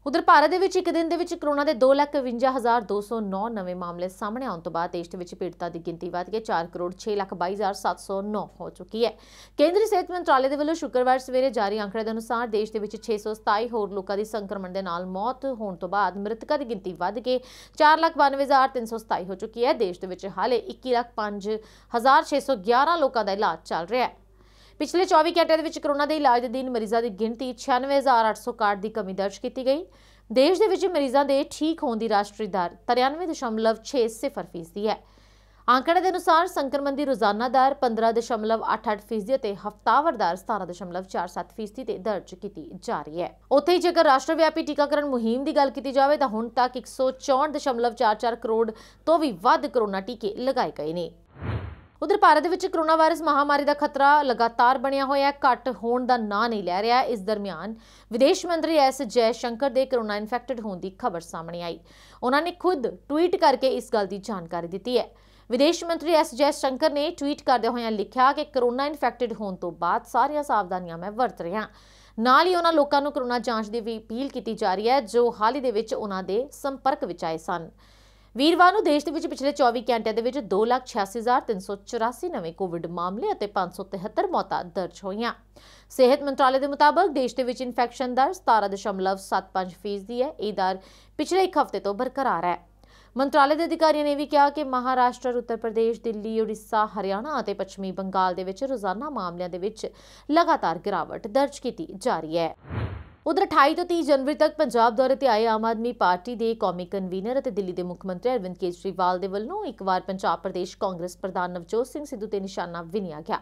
ਉਧਰ ਭਾਰਤ ਦੇ ਵਿੱਚ ਇੱਕ ਦਿਨ ਦੇ ਵਿੱਚ ਕਰੋਨਾ ਦੇ 251209 ਨਵੇਂ ਮਾਮਲੇ ਸਾਹਮਣੇ ਆਉਣ ਤੋਂ ਬਾਅਦ ਦੇਸ਼ ਦੇ ਵਿੱਚ ਪੀੜਤਾ ਦੀ ਗਿਣਤੀ ਵਧ ਕੇ 4 ਕਰੋੜ 622709 ਹੋ ਚੁੱਕੀ ਹੈ ਕੇਂਦਰੀ ਸਿਹਤ ਮੰਤਰਾਲੇ ਦੇ ਵੱਲੋਂ ਸ਼ੁੱਕਰਵਾਰ ਸਵੇਰੇ ਜਾਰੀ ਅੰਕੜੇ ਦੇ ਅਨੁਸਾਰ ਦੇਸ਼ ਦੇ ਵਿੱਚ 627 ਹੋਰ ਲੋਕਾਂ ਦੀ ਸੰਕਰਮਣ ਦੇ ਨਾਲ ਮੌਤ ਹੋਣ ਤੋਂ ਬਾਅਦ ਮ੍ਰਿਤਕਾਂ ਦੀ ਗਿਣਤੀ ਵਧ ਕੇ 492327 ਹੋ ਚੁੱਕੀ ਹੈ ਦੇਸ਼ ਦੇ ਵਿੱਚ ਹਾਲੇ 21,5611 ਲੋਕਾਂ ਦਾ ਇਲਾਜ ਚੱਲ ਰਿਹਾ ਹੈ ਪਿਛਲੇ 24 ਘੰਟਿਆਂ ਦੇ ਵਿੱਚ ਕਰੋਨਾ ਦੇ ਇਲਾਜ ਦੇ ਦਿਨ ਮਰੀਜ਼ਾਂ ਦੀ ਗਿਣਤੀ 96861 ਦੀ ਕਮੀ ਦਰਜ ਕੀਤੀ ਗਈ ਦੇਸ਼ ਦੇ ਵਿੱਚ ਮਰੀਜ਼ਾਂ ਦੇ ਠੀਕ ਹੋਣ ਦੀ ਰਾਸ਼ਟਰੀ ਦਰ 93.60% ਹੈ ਆંકੜੇ ਦੇ ਅਨੁਸਾਰ ਸੰਕਰਮਣ ਦੀ ਰੋਜ਼ਾਨਾ ਦਰ 15.88% ਅਤੇ ਹਫਤਾਵਾਰ ਦਰ 17.47% ਤੇ ਦਰਜ ਕੀਤੀ ਜਾ ਰਹੀ ਹੈ ਉੱਥੇ ਹੀ ਜੇਕਰ ਰਾਸ਼ਟਰਵਿਆਪੀ ਟੀਕਾਕਰਨ ਮੁਹਿੰਮ ਦੀ ਗੱਲ ਕੀਤੀ ਜਾਵੇ ਤਾਂ ਹੁਣ ਤੱਕ 164.44 ਕਰੋੜ ਤੋਂ ਵੀ ਵੱਧ ਕਰੋਨਾ ਟੀਕੇ ਲਗਾਏ ਗਏ ਨੇ ਉਧਰ ਭਾਰਤ ਵਿੱਚ ਕਰੋਨਾ ਵਾਇਰਸ ਮਹਾਮਾਰੀ ਦਾ ਖਤਰਾ ਲਗਾਤਾਰ ਬਣਿਆ ਹੋਇਆ ਹੈ ਘਟ ਹੋਣ ਦਾ ਨਾਂ ਨਹੀਂ ਲੈ ਰਿਹਾ ਇਸ ਦਰਮਿਆਨ ਵਿਦੇਸ਼ ਮੰਤਰੀ ਐਸ ਜੈ ਸ਼ੰਕਰ ਦੇ ਕਰੋਨਾ ਇਨਫੈਕਟਡ ਹੋਣ ਦੀ ਖਬਰ ਸਾਹਮਣੇ ਆਈ ਉਹਨਾਂ ਨੇ ਖੁਦ ਟਵੀਟ ਕਰਕੇ ਇਸ ਗੱਲ ਦੀ ਜਾਣਕਾਰੀ ਦਿੱਤੀ ਹੈ ਵਿਦੇਸ਼ ਮੰਤਰੀ ਐਸ ਜੈ ਸ਼ੰਕਰ ਨੇ ਟਵੀਟ ਕਰਦੇ ਹੋਏ ਲਿਖਿਆ ਕਿ ਕਰੋਨਾ ਇਨਫੈਕਟਡ ਹੋਣ ਤੋਂ ਬਾਅਦ ਸਾਰੀਆਂ ਸਾਵਧਾਨੀਆਂ ਮੈਂ ਵਰਤ ਰਿਹਾ ਨਾਲ ਹੀ ਉਹਨਾਂ ਲੋਕਾਂ ਨੂੰ ਕਰੋਨਾ ਜਾਂਚ ਦੀ ਵੀ ਅਪੀਲ ਕੀਤੀ ਜਾ ਰਹੀ ਹੈ ਜੋ ਹਾਲ ਹੀ ਦੇ ਵਿੱਚ ਉਹਨਾਂ ਦੇ ਸੰਪਰਕ ਵਿੱਚ ਆਏ ਸਨ ਵੀਰਵਾਰ ਨੂੰ ਦੇਸ਼ ਦੇ ਵਿੱਚ ਪਿਛਲੇ 24 ਘੰਟਿਆਂ ਦੇ ਵਿੱਚ 2,86,384 ਨਵੇਂ ਕੋਵਿਡ ਮਾਮਲੇ ਅਤੇ 573 ਮੌਤਾਂ ਦਰਜ ਹੋਈਆਂ ਸਿਹਤ ਮੰਤਰਾਲੇ ਦੇ ਮੁਤਾਬਕ ਦੇਸ਼ ਦੇ ਵਿੱਚ ਇਨਫੈਕਸ਼ਨ ਦਰ 17.75% ਦੀ ਹੈ ਇਹ ਦਰ ਪਿਛਲੇ ਇੱਕ ਹਫ਼ਤੇ ਤੋਂ ਬਰਕਰਾਰ ਹੈ ਮੰਤਰਾਲੇ ਦੇ ਅਧਿਕਾਰੀਆਂ ਨੇ ਵੀ ਕਿਹਾ ਕਿ ਮਹਾਰਾਸ਼ਟਰ ਉੱਤਰ ਪ੍ਰਦੇਸ਼ ਦਿੱਲੀ ਉੜੀਸਾ ਹਰਿਆਣਾ ਅਤੇ ਪੱਛਮੀ ਬੰਗਾਲ ਦੇ ਵਿੱਚ ਰੋਜ਼ਾਨਾ ਮਾਮਲਿਆਂ ਦੇ ਵਿੱਚ ਲਗਾਤਾਰ ਗਿਰਾਵਟ ਦਰਜ ਕੀਤੀ ਜਾ ਰਹੀ ਹੈ ਉਧਰ 28 ਤੋਂ 30 ਜਨਵਰੀ ਤੱਕ ਪੰਜਾਬ ਦੌਰੇ ਤੇ ਆਏ ਆਮ ਆਦਮੀ ਪਾਰਟੀ ਦੇ ਕੌਮੀ ਕਨਵੀਨਰ ਅਤੇ ਦਿੱਲੀ ਦੇ ਮੁੱਖ ਮੰਤਰੀ ਅਰਵਿੰਦ ਕੇਜਰੀਵਾਲ ਦੇ ਵੱਲੋਂ ਇੱਕ ਵਾਰ ਪੰਜਾਬ ਪ੍ਰਦੇਸ਼ ਕਾਂਗਰਸ ਪ੍ਰਧਾਨ ਨਵਜੋਤ ਸਿੰਘ ਸਿੱਧੂ ਤੇ ਨਿਸ਼ਾਨਾ ਵਿਨਿਆ ਗਿਆ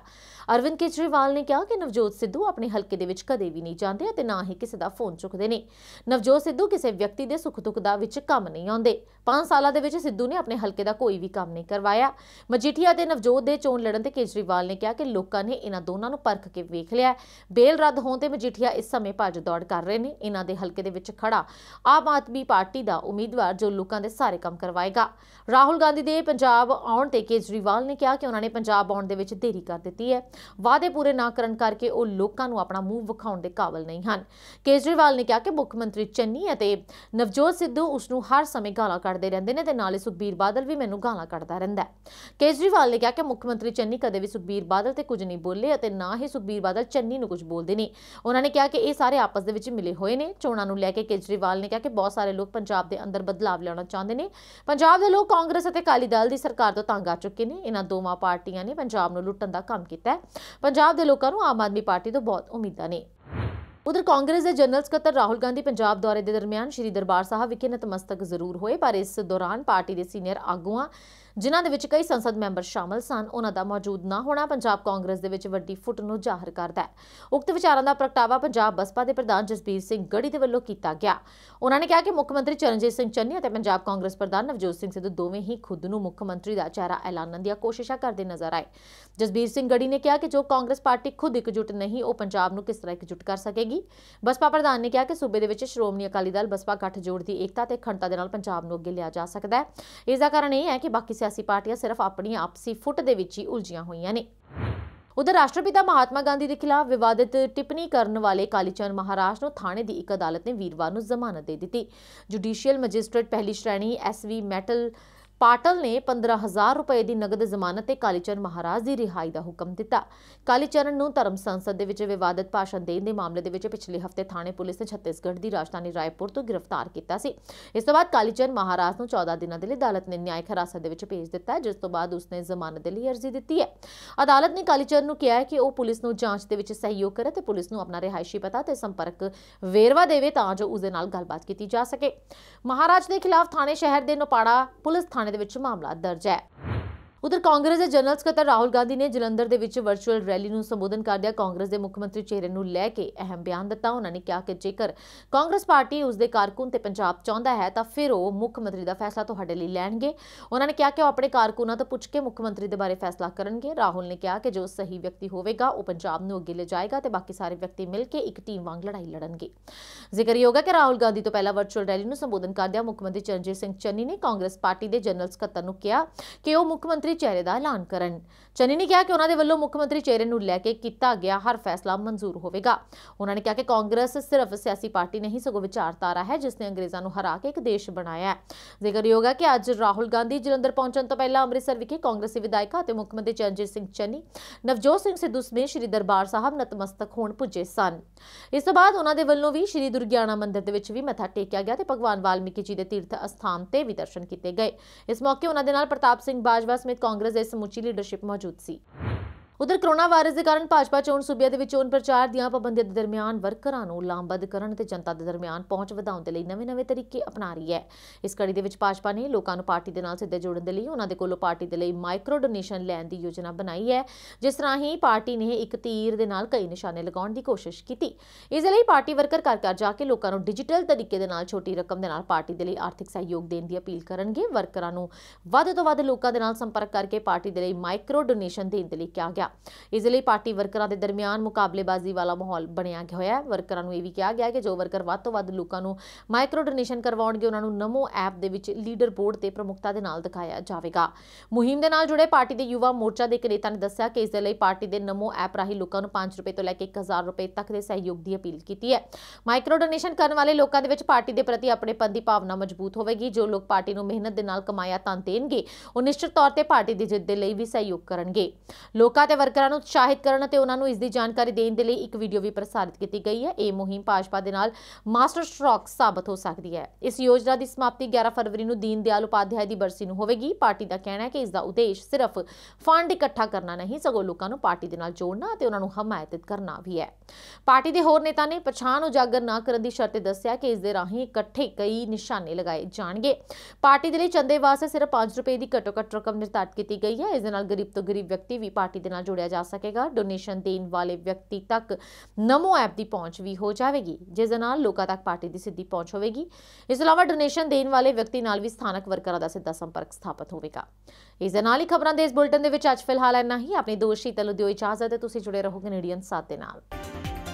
ਅਰਵਿੰਦ ਕੇਜਰੀਵਾਲ ਨੇ ਕਿਹਾ ਕਿ ਨਵਜੋਤ ਸਿੱਧੂ ਆਪਣੇ ਹਲਕੇ ਦੇ ਵਿੱਚ ਕਦੇ ਵੀ ਨਹੀਂ ਜਾਂਦੇ ਅਤੇ ਨਾ ਹੀ ਕਿਸੇ ਦਾ ਫੋਨ ਚੁੱਕਦੇ ਨੇ ਨਵਜੋਤ ਸਿੱਧੂ ਕਿਸੇ ਵਿਅਕਤੀ ਦੇ ਸੁੱਖ ਦੁੱਖ ਦਾ ਵਿੱਚ ਕੰਮ ਨਹੀਂ ਆਉਂਦੇ 5 ਸਾਲਾਂ ਦੇ ਵਿੱਚ ਸਿੱਧੂ ਨੇ ਆਪਣੇ ਹਲਕੇ ਦਾ ਕੋਈ ਵੀ ਕੰਮ ਨਹੀਂ ਕਰਵਾਇਆ ਮਜੀਠੀਆ ਤੇ ਨਵਜੋਤ ਦੇ ਚੋਣ ਲੜਨ ਤੇ ਕੇਜਰੀਵਾਲ ਨੇ ਕਿਹਾ ਕਿ ਲੋਕਾਂ ਨੇ ਇਹਨਾਂ ਦੋਨਾਂ ਨੂੰ ਪਰਖ ਕੇ ਵੇਖ ਲਿਆ ਬੇਲ ਰੱਦ ਹੋਣ ਤੇ ਮਜੀਠੀਆ ਇਸ ਸਮੇਂ ਭੱਜ ਦੌੜ ਕਰ ਰਹੇ ਨੇ ਇਹਨਾਂ ਦੇ ਹਲਕੇ ਦੇ ਵਿੱਚ ਖੜਾ ਆਮ ਆਦਮੀ ਪਾਰਟੀ ਦਾ ਉਮੀਦਵਾਰ ਜੋ ਲੋਕਾਂ ਦੇ ਸਾਰੇ ਕੰਮ ਕਰਵਾਏਗਾ ਰਾਹੁਲ ਗਾਂਧੀ ਦੇ ਪੰਜਾਬ ਆਉਣ ਤੇ ਕੇਜਰੀਵਾਲ ਨੇ ਕਿਹਾ ਕਿ ਉਹਨਾਂ ਨੇ ਪੰਜਾਬ ਆਉਣ ਦੇ ਵਿੱਚ ਦੇਰੀ ਕਰ ਦਿੱਤੀ ਹੈ ਵਾਅਦੇ ਪੂਰੇ ਨਾ ਕਰਨ ਕਰਕੇ ਉਹ ਲੋਕਾਂ ਨੂੰ ਆਪਣਾ ਮੂੰਹ ਵਿਖਾਉਣ ਦੇ ਕਾਬਿਲ ਨਹੀਂ ਹਨ ਕੇਜਰੀਵਾਲ ਨੇ ਕਿਹਾ ਕਿ ਮੁੱਖ ਮੰਤਰੀ ਚੰਨੀ ਅਤੇ ਨਵਜੋਤ ਸਿੱਧੂ ਉਸ ਨੂੰ ਹਰ ਸਮੇਂ ਗਾਲਾਂ ਕੱਢਦੇ ਰਹਿੰਦੇ ਨੇ ਤੇ ਨਾਲੇ ਸੁਖਬੀਰ ਬਾਦਲ ਵੀ ਮੈਨੂੰ ਗਾਲਾਂ ਕੱਢਦਾ ਰਹਿੰਦਾ ਹੈ ਕੇਜਰੀਵਾਲ ਨੇ ਕਿਹਾ ਕਿ ਮੁੱਖ ਮੰਤਰੀ ਚੰਨੀ ਕਦੇ ਵੀ ਸੁਖਬੀਰ ਬਾਦਲ ਤੇ ਕੁਝ ਨਹੀਂ ਬੋਲੇ ਅਤੇ ਨਾ ਹੀ ਸੁਖਬੀਰ ਬਾਦਲ ਚੰਨੀ ਨੂੰ ਕੁਝ ਬੋਲਦੇ ਨੇ ਉਹਨਾਂ ਨੇ ਕਿਹਾ ਕਿ ਇਹ ਸਾਰੇ ਆਪਸ ਦੇ ਵਿੱਚ ਮਿਲੇ ਹੋਏ ਨੇ ਚੋਣਾਂ ਨੂੰ ਲੈ ਕੇ ਕੇਜਰੀਵਾਲ ਨੇ ਕਿਹਾ ਕਿ ਬਹੁਤ ਸਾਰੇ ਲੋਕ ਪੰਜਾਬ ਦੇ ਅੰਦਰ ਬਦਲਾਵ ਲਿਆਉਣਾ ਚਾਹੁੰਦੇ ਨੇ ਪੰਜਾਬ ਦੇ ਲੋਕ ਕਾਂਗਰਸ ਅਤੇ ਅਕਾਲੀ ਦਲ ਦੀ ਸਰਕਾਰ ਤੋਂ ਤੰਗ ਆ ਚੁੱਕੇ ਨੇ ਇਹਨਾਂ ਦੋਵਾਂ ਪਾਰਟੀਆਂ ਨੇ ਪੰਜਾਬ ਨੂੰ ਲੁੱਟਣ ਦਾ ਕੰਮ ਕੀਤਾ ਹੈ ਪੰਜਾਬ ਦੇ ਲੋਕਾਂ ਨੂੰ ਆਮ ਆਦਮੀ ਪਾਰਟੀ ਤੋਂ ਬਹੁਤ ਉਮੀਦਾਂ ਨੇ ਉਧਰ ਕਾਂਗਰਸ ਦੇ ਜਨਰਲ ਸਕੱਤਰ ਰਾਹੁਲ ਗਾਂਧੀ ਪੰਜਾਬ ਦੌਰੇ ਦੇ ਦਰਮਿਆਨ ਸ਼੍ਰੀ ਦਰਬਾਰ ਸਾਹਿਬ ਵਿਖੇ ਨਤਮਸਤਕ ਜ਼ਰੂਰ ਹੋਏ ਪਰ ਇਸ ਦੌਰਾਨ ਪਾਰਟੀ ਦੇ ਸੀਨੀਅਰ ਆਗੂਆਂ ਜਿਨ੍ਹਾਂ ਦੇ ਵਿੱਚ ਕਈ ਸੰਸਦ ਮੈਂਬਰ ਸ਼ਾਮਲ ਸਨ ਉਹਨਾਂ ਦਾ ਮੌਜੂਦ ਨਾ ਹੋਣਾ ਪੰਜਾਬ ਕਾਂਗਰਸ ਦੇ ਵਿੱਚ ਵੱਡੀ ਫੁੱਟ ਨੂੰ ਜ਼ਾਹਰ ਕਰਦਾ ਹੈ ਉਕਤ ਵਿਚਾਰਾਂ ਦਾ ਪ੍ਰਗਟਾਵਾ ਪੰਜਾਬ ਬਸਪਾ ਦੇ ਪ੍ਰਧਾਨ ਜਸਬੀਰ ਸਿੰਘ ਗੜੀ ਦੇ ਵੱਲੋਂ ਕੀਤਾ ਗਿਆ ਉਹਨਾਂ ਨੇ ਕਿਹਾ ਕਿ ਮੁੱਖ ਮੰਤਰੀ ਚਰਨਜੀਤ ਸਿੰਘ ਚੰਨੀ ਅਤੇ ਪੰਜਾਬ ਕਾਂਗਰਸ ਪ੍ਰਧਾਨ ਨਵਜੋਤ ਸਿੰਘ ਸਿੱਧੂ ਦੋਵੇਂ ਹੀ ਖੁਦ ਨੂੰ ਮੁੱਖ ਮੰਤਰੀ ਦਾ ਚਿਹਰਾ ਐਲਾਨਣ ਦੀਆਂ ਕੋਸ਼ਿਸ਼ਾਂ ਕਰਦੇ ਨਜ਼ਰ ਆਏ ਜਸਬੀਰ ਸਿੰਘ ਗੜੀ ਨੇ ਕਿਹਾ ਕਿ ਜੋ ਕਾਂਗਰਸ ਪਾਰਟੀ ਖੁਦ ਇਕਜੁੱਟ ਨਹੀਂ ਉਹ ਪੰਜਾਬ ਨੂੰ ਕਿਸ ਤਰ੍ਹਾਂ ਇਕਜੁੱਟ ਕਰ ਸਕੇਗੀ ਬਸਪਾ ਪ੍ਰਧਾਨ ਨੇ ਕਿਹਾ ਕਿ ਸੂਬੇ ਦੇ ਵਿੱਚ ਸ਼੍ਰੋਮਣੀ ਅਕਾਲੀ ਦਲ ਬਸਪਾ ਗੱਠਜੋੜ ਦੀ ਏਕਤਾ ਤੇ ਖੰਡਤਾ ਦੇ ਨਾਲ ਪੰਜਾਬ ਨੂੰ ਅੱਗੇ ਲਿਆ ਜਾ ਸਕਦਾ ਹੈ ਇਸ ਦਾ ਕਾਰਨ ਇਹ ਹੈ ਕਿ ਬਾਕੀ ਸਿਆਸੀ ਪਾਰਟੀਆਂ ਸਿਰਫ ਆਪਣੀ ਆਪਸੀ ਫੁੱਟ ਦੇ ਵਿੱਚ ਹੀ ਉਲਝੀਆਂ ਹੋਈਆਂ ਨੇ ਉਧਰ ਰਾਸ਼ਟਰਪਿਤਾ ਮਹਾਤਮਾ ਗਾਂਧੀ ਦੇ ਖਿਲਾਫ ਵਿਵਾਦਿਤ ਟਿੱਪਣੀ ਕਰਨ ਵਾਲੇ ਕਾਲੀਚਰਨ ਮਹਾਰਾਜ ਨੂੰ ਥਾਣੇ ਦੀ ਇੱਕ ਅਦਾਲਤ ਨੇ ਵੀਰਵਾਰ ਨੂੰ ਜ਼ਮਾਨਤ ਦੇ ਦਿੱਤੀ ਜੁਡੀਸ਼ੀਅਲ ਮੈਜਿਸਟ੍ਰੇਟ ਪਹਿਲੀ ਸ਼੍ਰੇਣੀ ਐਸਵੀ ਮੈਟਲ ਪਾਟਲ ਨੇ 15000 ਰੁਪਏ ਦੀ ਨਗਦ ਜ਼ਮਾਨਤ ਤੇ ਕਾਲੀਚਰਨ ਮਹਾਰਾਜ ਦੀ ਰਿਹਾਈ ਦਾ ਹੁਕਮ ਦਿੱਤਾ ਕਾਲੀਚਰਨ ਨੂੰ ਧਰਮ ਸੰਸਦ ਦੇ ਵਿੱਚ ਵਿਵਾਦਤ ਭਾਸ਼ਣ ਦੇਣ ਦੇ ਮਾਮਲੇ ਦੇ ਵਿੱਚ ਪਿਛਲੇ ਹਫਤੇ ਥਾਣੇ ਪੁਲਿਸ ਨੇ ਛੱਤੀਸਗੜ੍ਹ ਦੀ ਰਾਜਧਾਨੀ ਰਾਏਪੁਰ ਤੋਂ ਗ੍ਰਿਫਤਾਰ ਕੀਤਾ ਸੀ ਇਸ ਤੋਂ ਬਾਅਦ ਕਾਲੀਚਰਨ ਮਹਾਰਾਜ ਨੂੰ 14 ਦਿਨਾਂ ਦੇ ਲਈ ਅਦਾਲਤ ਨੇ ਨਿਆਇਕ ਹਿਰਾਸਤ ਦੇ ਵਿੱਚ ਭੇਜ ਦਿੱਤਾ ਜਿਸ ਤੋਂ ਬਾਅਦ ਉਸਨੇ ਜ਼ਮਾਨਤ ਦੇ ਲਈ ਅਰਜ਼ੀ ਦਿੱਤੀ ਹੈ ਅਦਾਲਤ ਨੇ ਕਾਲੀਚਰਨ ਨੂੰ ਕਿਹਾ ਹੈ ਕਿ ਉਹ ਪੁਲਿਸ ਨੂੰ ਜਾਂਚ ਦੇ ਵਿੱਚ ਸਹਿਯੋਗ ਕਰੇ ਤੇ ਪੁਲਿਸ ਨੂੰ ਆਪਣਾ ਰਿਹਾਇਸ਼ੀ ਪਤਾ ਤੇ ਸੰਪਰਕ ਵੇਰਵਾ ਦੇਵੇ ਤਾਂ ਜੋ ਉਸ ਦੇ ਨਾਲ ਗੱਲਬਾਤ ਕੀਤੀ ਜਾ ਸਕੇ ਮਹਾਰਾਜ ਦੇ ਖਿਲਾਫ ਥਾਣੇ ਸ਼ਹਿਰ ਦੇ ਨੋਪਾੜਾ ਪੁਲਿਸ ਥਾਣੇ ਥਾਣੇ ਦੇ ਵਿੱਚ ਮਾਮਲਾ ਦਰਜ ਹੈ ਉਧਰ ਕਾਂਗਰਸ ਦੇ ਜਨਰਲ ਸਕੱਤਰ ਰਾਹੁਲ ਗਾਂਧੀ ਨੇ ਜਲੰਧਰ ਦੇ ਵਿੱਚ ਵਰਚੁਅਲ ਰੈਲੀ ਨੂੰ ਸੰਬੋਧਨ ਕਰਦਿਆਂ ਕਾਂਗਰਸ ਦੇ ਮੁੱਖ ਮੰਤਰੀ ਚਿਹਰੇ ਨੂੰ ਲੈ ਕੇ ਅਹਿਮ ਬਿਆਨ ਦਿੱਤਾ ਉਹਨਾਂ ਨੇ ਕਿਹਾ ਕਿ ਜੇਕਰ ਕਾਂਗਰਸ ਪਾਰਟੀ ਉਸ ਦੇ ਕਾਰਕੁਨ ਤੇ ਪੰਜਾਬ ਚਾਹੁੰਦਾ ਹੈ ਤਾਂ ਫਿਰ ਉਹ ਮੁੱਖ ਮੰਤਰੀ ਦਾ ਫੈਸਲਾ ਤੁਹਾਡੇ ਲਈ ਲੈਣਗੇ ਉਹਨਾਂ ਨੇ ਕਿਹਾ ਕਿ ਉਹ ਆਪਣੇ ਕਾਰਕੁਨਾਂ ਤੋਂ ਪੁੱਛ ਕੇ ਮੁੱਖ ਮੰਤਰੀ ਦੇ ਬਾਰੇ ਫੈਸਲਾ ਕਰਨਗੇ ਰਾਹੁਲ ਨੇ ਕਿਹਾ ਕਿ ਜੋ ਸਹੀ ਵਿਅਕਤੀ ਹੋਵੇਗਾ ਉਹ ਪੰਜਾਬ ਨੂੰ ਅੱਗੇ ਲੈ ਜਾਏਗਾ ਤੇ ਬਾਕੀ ਸਾਰੇ ਵਿਅਕਤੀ ਮਿਲ ਕੇ ਇੱਕ ਟੀਮ ਵਾਂਗ ਲੜਾਈ ਲੜਨਗੇ ਜ਼ਿਕਰਯੋਗ ਹੈ ਕਿ ਰਾਹੁਲ ਗਾਂਧੀ ਤੋਂ ਪਹਿਲਾਂ ਵਰਚੁਅਲ ਰੈਲੀ ਨੂੰ ਸੰਬੋਧਨ ਕਰਦਿਆਂ ਮੁੱਖ ਮੰਤਰੀ ਚਰਨਜੀਤ ਸਿੰਘ ਚੰਨੀ ਨੇ ਕਾਂਗਰਸ ਪਾਰਟੀ ਦੇ ਜਨਰਲ ਸਕੱਤਰ ਨੂੰ ਕਿਹਾ ਕਿ ਉਹ ਮੁੱਖ ਮੰਤਰੀ ਮੰਤਰੀ ਚਿਹਰੇ ਦਾ ਐਲਾਨ ਕਰਨ ਚੰਨੀ ਨੇ ਕਿਹਾ ਕਿ ਉਹਨਾਂ ਦੇ ਵੱਲੋਂ ਮੁੱਖ ਮੰਤਰੀ ਚਿਹਰੇ ਨੂੰ ਲੈ ਕੇ ਕੀਤਾ ਗਿਆ ਹਰ ਫੈਸਲਾ ਮਨਜ਼ੂਰ ਹੋਵੇਗਾ ਉਹਨਾਂ ਨੇ ਕਿਹਾ ਕਿ ਕਾਂਗਰਸ ਸਿਰਫ ਸਿਆਸੀ ਪਾਰਟੀ ਨਹੀਂ ਸਗੋਂ ਵਿਚਾਰਧਾਰਾ ਹੈ ਜਿਸ ਨੇ ਅੰਗਰੇਜ਼ਾਂ ਨੂੰ ਹਰਾ ਕੇ ਇੱਕ ਦੇਸ਼ ਬਣਾਇਆ ਹੈ ਜ਼ਿਕਰਯੋਗ ਹੈ ਕਿ ਅੱਜ ਰਾਹੁਲ ਗਾਂਧੀ ਜਲੰਧਰ ਪਹੁੰਚਣ ਤੋਂ ਪਹਿਲਾਂ ਅੰਮ੍ਰਿਤਸਰ ਵਿਖੇ ਕਾਂਗਰਸੀ ਵਿਧਾਇਕਾ ਅਤੇ ਮੁੱਖ ਮੰਤਰੀ ਚਰਨਜੀਤ ਸਿੰਘ ਚੰਨੀ ਨਵਜੋਤ ਸਿੰਘ ਸਿੱਧੂ ਸਮੇਤ ਸ਼੍ਰੀ ਦਰਬਾਰ ਸਾਹਿਬ ਨਤਮਸਤਕ ਹੋਣ ਪੁੱਜੇ ਸਨ ਇਸ ਤੋਂ ਬਾਅਦ ਉਹਨਾਂ ਦੇ ਵੱਲੋਂ ਵੀ ਸ਼੍ਰੀ ਦੁਰਗਿਆਣਾ ਮੰਦਿਰ ਦੇ ਵਿੱਚ ਵੀ ਮੱਥਾ ਟੇਕਿਆ ਗਿਆ ਤੇ ਭਗਵਾਨ ਵਾਲਮੀਕੀ ਜੀ ਦੇ ਤੀਰਥ ਅਸਥਾਨ ਤੇ ਵੀ ਦਰਸ਼ਨ ਕੀਤੇ ਗਏ ਇਸ ਮੌਕੇ ਉਹਨਾਂ ਦੇ ਨਾਲ ਪ੍ਰਤਾਪ ਸਿੰਘ ਬਾਜਵਾ ਸਮੇਤ ਕਾਂਗਰਸ ਦੇ ਸਮੁੱਚੀ ਲੀਡਰਸ਼ਿਪ ਮੌਜੂਦ ਸੀ ਉਧਰ ਕਰੋਨਾ ਵਾਇਰਸ ਦੇ ਕਾਰਨ ਭਾਜਪਾ ਚੋਣ ਸੂਬਿਆਂ ਦੇ ਵਿੱਚ ਚੋਣ ਪ੍ਰਚਾਰ ਦੀਆਂ ਪਾਬੰਦੀਆਂ ਦੇ ਦਰਮਿਆਨ ਵਰਕਰਾਂ ਨੂੰ ਲਾਂਬਦ ਕਰਨ ਤੇ ਜਨਤਾ ਦੇ ਦਰਮਿਆਨ ਪਹੁੰਚ ਵਧਾਉਣ ਦੇ ਲਈ ਨਵੇਂ-ਨਵੇਂ ਤਰੀਕੇ ਅਪਣਾ ਰਹੀ ਹੈ ਇਸ ਕੜੀ ਦੇ ਵਿੱਚ ਭਾਜਪਾ ਨੇ ਲੋਕਾਂ ਨੂੰ ਪਾਰਟੀ ਦੇ ਨਾਲ ਸਿੱਧੇ ਜੋੜਨ ਦੇ ਲਈ ਉਹਨਾਂ ਦੇ ਕੋਲੋਂ ਪਾਰਟੀ ਦੇ ਲਈ ਮਾਈਕਰੋ ਡੋਨੇਸ਼ਨ ਲੈਣ ਦੀ ਯੋਜਨਾ ਬਣਾਈ ਹੈ ਜਿਸ ਰਾਹੀਂ ਪਾਰਟੀ ਨੇ ਇੱਕ ਤੀਰ ਦੇ ਨਾਲ ਕਈ ਨਿਸ਼ਾਨੇ ਲਗਾਉਣ ਦੀ ਕੋਸ਼ਿਸ਼ ਕੀਤੀ ਇਸ ਲਈ ਪਾਰਟੀ ਵਰਕਰ ਘਰ ਘਰ ਜਾ ਕੇ ਲੋਕਾਂ ਨੂੰ ਡਿਜੀਟਲ ਤਰੀਕੇ ਦੇ ਨਾਲ ਛੋਟੀ ਰਕਮ ਦੇ ਨਾਲ ਪਾਰਟੀ ਦੇ ਲਈ ਆਰਥਿਕ ਸਹਿਯੋਗ ਦੇਣ ਦੀ ਅਪੀਲ ਕਰਨਗੇ ਵਰਕਰਾਂ ਨੂੰ ਵੱਧ ਤੋਂ ਵੱਧ ਲੋਕਾਂ ਦੇ ਨਾਲ ਸੰਪਰਕ ਕਰਕੇ ਪਾਰਟੀ ਦੇ ਲਈ ਮਾਈਕਰੋ ਡੋਨੇਸ਼ਨ ਦੇਣ ਦੇ ਲਈ ਕਿਹਾ ਗਿਆ ਹੋਇਆ ਇਸ ਲਈ ਪਾਰਟੀ ਵਰਕਰਾਂ ਦੇ ਦਰਮਿਆਨ ਮੁਕਾਬਲੇਬਾਜ਼ੀ ਵਾਲਾ ਮਾਹੌਲ ਬਣਿਆ ਹੋਇਆ ਹੈ ਵਰਕਰਾਂ ਨੂੰ ਇਹ ਵੀ ਕਿਹਾ ਗਿਆ ਕਿ ਜੋ ਵਰਕਰ ਵੱਧ ਤੋਂ ਵੱਧ ਲੋਕਾਂ ਨੂੰ ਮਾਈਕਰੋ ਡੋਨੇਸ਼ਨ ਕਰਵਾਉਣਗੇ ਉਹਨਾਂ ਨੂੰ ਨਮੋ ਐਪ ਦੇ ਵਿੱਚ ਲੀਡਰ ਬੋਰਡ ਤੇ ਪ੍ਰਮੁਖਤਾ ਦੇ ਨਾਲ ਦਿਖਾਇਆ ਜਾਵੇਗਾ ਮੁਹਿੰਮ ਦੇ ਨਾਲ ਜੁੜੇ ਪਾਰਟੀ ਦੇ ਯੁਵਾ ਮੋਰਚਾ ਦੇ ਇੱਕ ਨੇਤਾ ਨੇ ਦੱਸਿਆ ਕਿ ਇਸ ਦੇ ਲਈ ਪਾਰਟੀ ਦੇ ਨਮੋ ਐਪ ਰਾਹੀਂ ਲੋਕਾਂ ਨੂੰ 5 ਰੁਪਏ ਤੋਂ ਲੈ ਕੇ 1000 ਰੁਪਏ ਤੱਕ ਦੇ ਸਹਿਯੋਗ ਦੀ ਅਪੀਲ ਕੀਤੀ ਹੈ ਮਾਈਕਰੋ ਡੋਨੇਸ਼ਨ ਕਰਨ ਵਾਲੇ ਲੋਕਾਂ ਦੇ ਵਿੱਚ ਪਾਰਟੀ ਦੇ ਪ੍ਰਤੀ ਆਪਣੇ ਪਦ ਦੀ ਭਾਵਨਾ ਮਜ਼ਬੂਤ ਹੋਵੇਗੀ ਜੋ ਲੋਕ ਪਾਰਟੀ ਨੂੰ ਮਿਹਨਤ ਦੇ ਨਾਲ ਕਮਾਇਆ ਤਾਂ ਦੇਣਗੇ ਉਹ ਨਿਸ਼ਚਿਤ ਤੌਰ ਤੇ ਪਾਰਟੀ ਦੀ ਜਿੱਤ ਦੇ ਲਈ ਵੀ ਸਹਿਯੋਗ ਕਰਨਗੇ ਲੋਕਾਂ ਤੇ ਵਰਕਰਾਂ ਨੂੰ ਉਤਸ਼ਾਹਿਤ ਕਰਨ ਅਤੇ ਉਹਨਾਂ ਨੂੰ ਇਸ ਦੀ ਜਾਣਕਾਰੀ ਦੇਣ ਦੇ ਲਈ ਇੱਕ ਵੀਡੀਓ ਵੀ ਪ੍ਰਸਾਰਿਤ ਕੀਤੀ ਗਈ ਹੈ ਇਹ ਮੁਹਿੰਮ ਭਾਜਪਾ ਦੇ ਨਾਲ ਮਾਸਟਰ ਸਟ੍ਰੋਕ ਸਾਬਤ ਹੋ ਸਕਦੀ ਹੈ ਇਸ ਯੋਜਨਾ ਦੀ ਸਮਾਪਤੀ 11 ਫਰਵਰੀ ਨੂੰ ਦੀਨ ਦਿਆਲ ਉਪਾਧਿਆਇ ਦੀ ਬਰਸੀ ਨੂੰ ਹੋਵੇਗੀ ਪਾਰਟੀ ਦਾ ਕਹਿਣਾ ਹੈ ਕਿ ਇਸ ਦਾ ਉਦੇਸ਼ ਸਿਰਫ ਫੰਡ ਇਕੱਠਾ ਕਰਨਾ ਨਹੀਂ ਸਗੋਂ ਲੋਕਾਂ ਨੂੰ ਪਾਰਟੀ ਦੇ ਨਾਲ ਜੋੜਨਾ ਅਤੇ ਉਹਨਾਂ ਨੂੰ ਹਮਾਇਤ ਕਰਨਾ ਵੀ ਹੈ ਪਾਰਟੀ ਦੇ ਹੋਰ ਨੇਤਾ ਨੇ ਪਛਾਣ ਉਜਾਗਰ ਨਾ ਕਰਨ ਦੀ ਸ਼ਰਤ ਦੱਸਿਆ ਕਿ ਇਸ ਦੇ ਰਾਹੀਂ ਇਕੱਠੇ ਕਈ ਨਿਸ਼ਾਨੇ ਲਗਾਏ ਜਾਣਗੇ ਪਾਰਟੀ ਦੇ ਲਈ ਚੰਦੇ ਵਾਸਤੇ ਸਿਰਫ 5 ਰੁਪਏ ਦੀ ਘੱਟੋ ਘੱਟ ਰਕਮ ਨਿਰਧਾਰਤ ਕੀਤੀ ਗਈ ਹੈ ਇਸ ਦੇ ਨਾਲ ਗਰੀਬ ਤੋਂ ਗਰੀਬ ਵਿਅਕਤੀ ਵੀ ਪਾਰਟੀ ਦੇ ਨਾਲ ਜੁੜਿਆ ਜਾ ਸਕੇਗਾ ਡੋਨੇਸ਼ਨ ਦੇਣ ਵਾਲੇ ਵਿਅਕਤੀ ਤੱਕ ਨਮੋ ਐਪ ਦੀ ਪਹੁੰਚ ਵੀ ਹੋ ਜਾਵੇਗੀ ਜਿਸ ਦੇ ਨਾਲ ਲੋਕਾਂ ਤੱਕ ਪਾਰਟੀ ਦੀ ਸਿੱਧੀ ਪਹੁੰਚ ਹੋਵੇਗੀ ਇਸ ਤੋਂ ਇਲਾਵਾ ਡੋਨੇਸ਼ਨ ਦੇਣ ਵਾਲੇ ਵਿਅਕਤੀ ਨਾਲ ਵੀ ਸਥਾਨਕ ਵਰਕਰਾਂ ਦਾ ਸਿੱਧਾ ਸੰਪਰਕ ਸਥਾਪਿਤ ਹੋਵੇਗਾ ਇਸ ਦੇ ਨਾਲ ਹੀ ਖਬਰਾਂ ਦੇ ਇਸ ਬੁਲਟਨ ਦੇ ਵਿੱਚ ਅੱਜ ਫਿਲਹਾਲ ਇੰਨਾ ਹੀ ਆਪਣੇ ਦੋਸ਼ੀ ਤਲੋ ਦਿਓ ਇਜਾਜ਼ਤ ਹੈ ਤੁਸੀਂ ਜੁੜੇ ਰਹੋ ਕੈਨੇਡੀਅਨ ਸਾਥ ਦੇ ਨਾਲ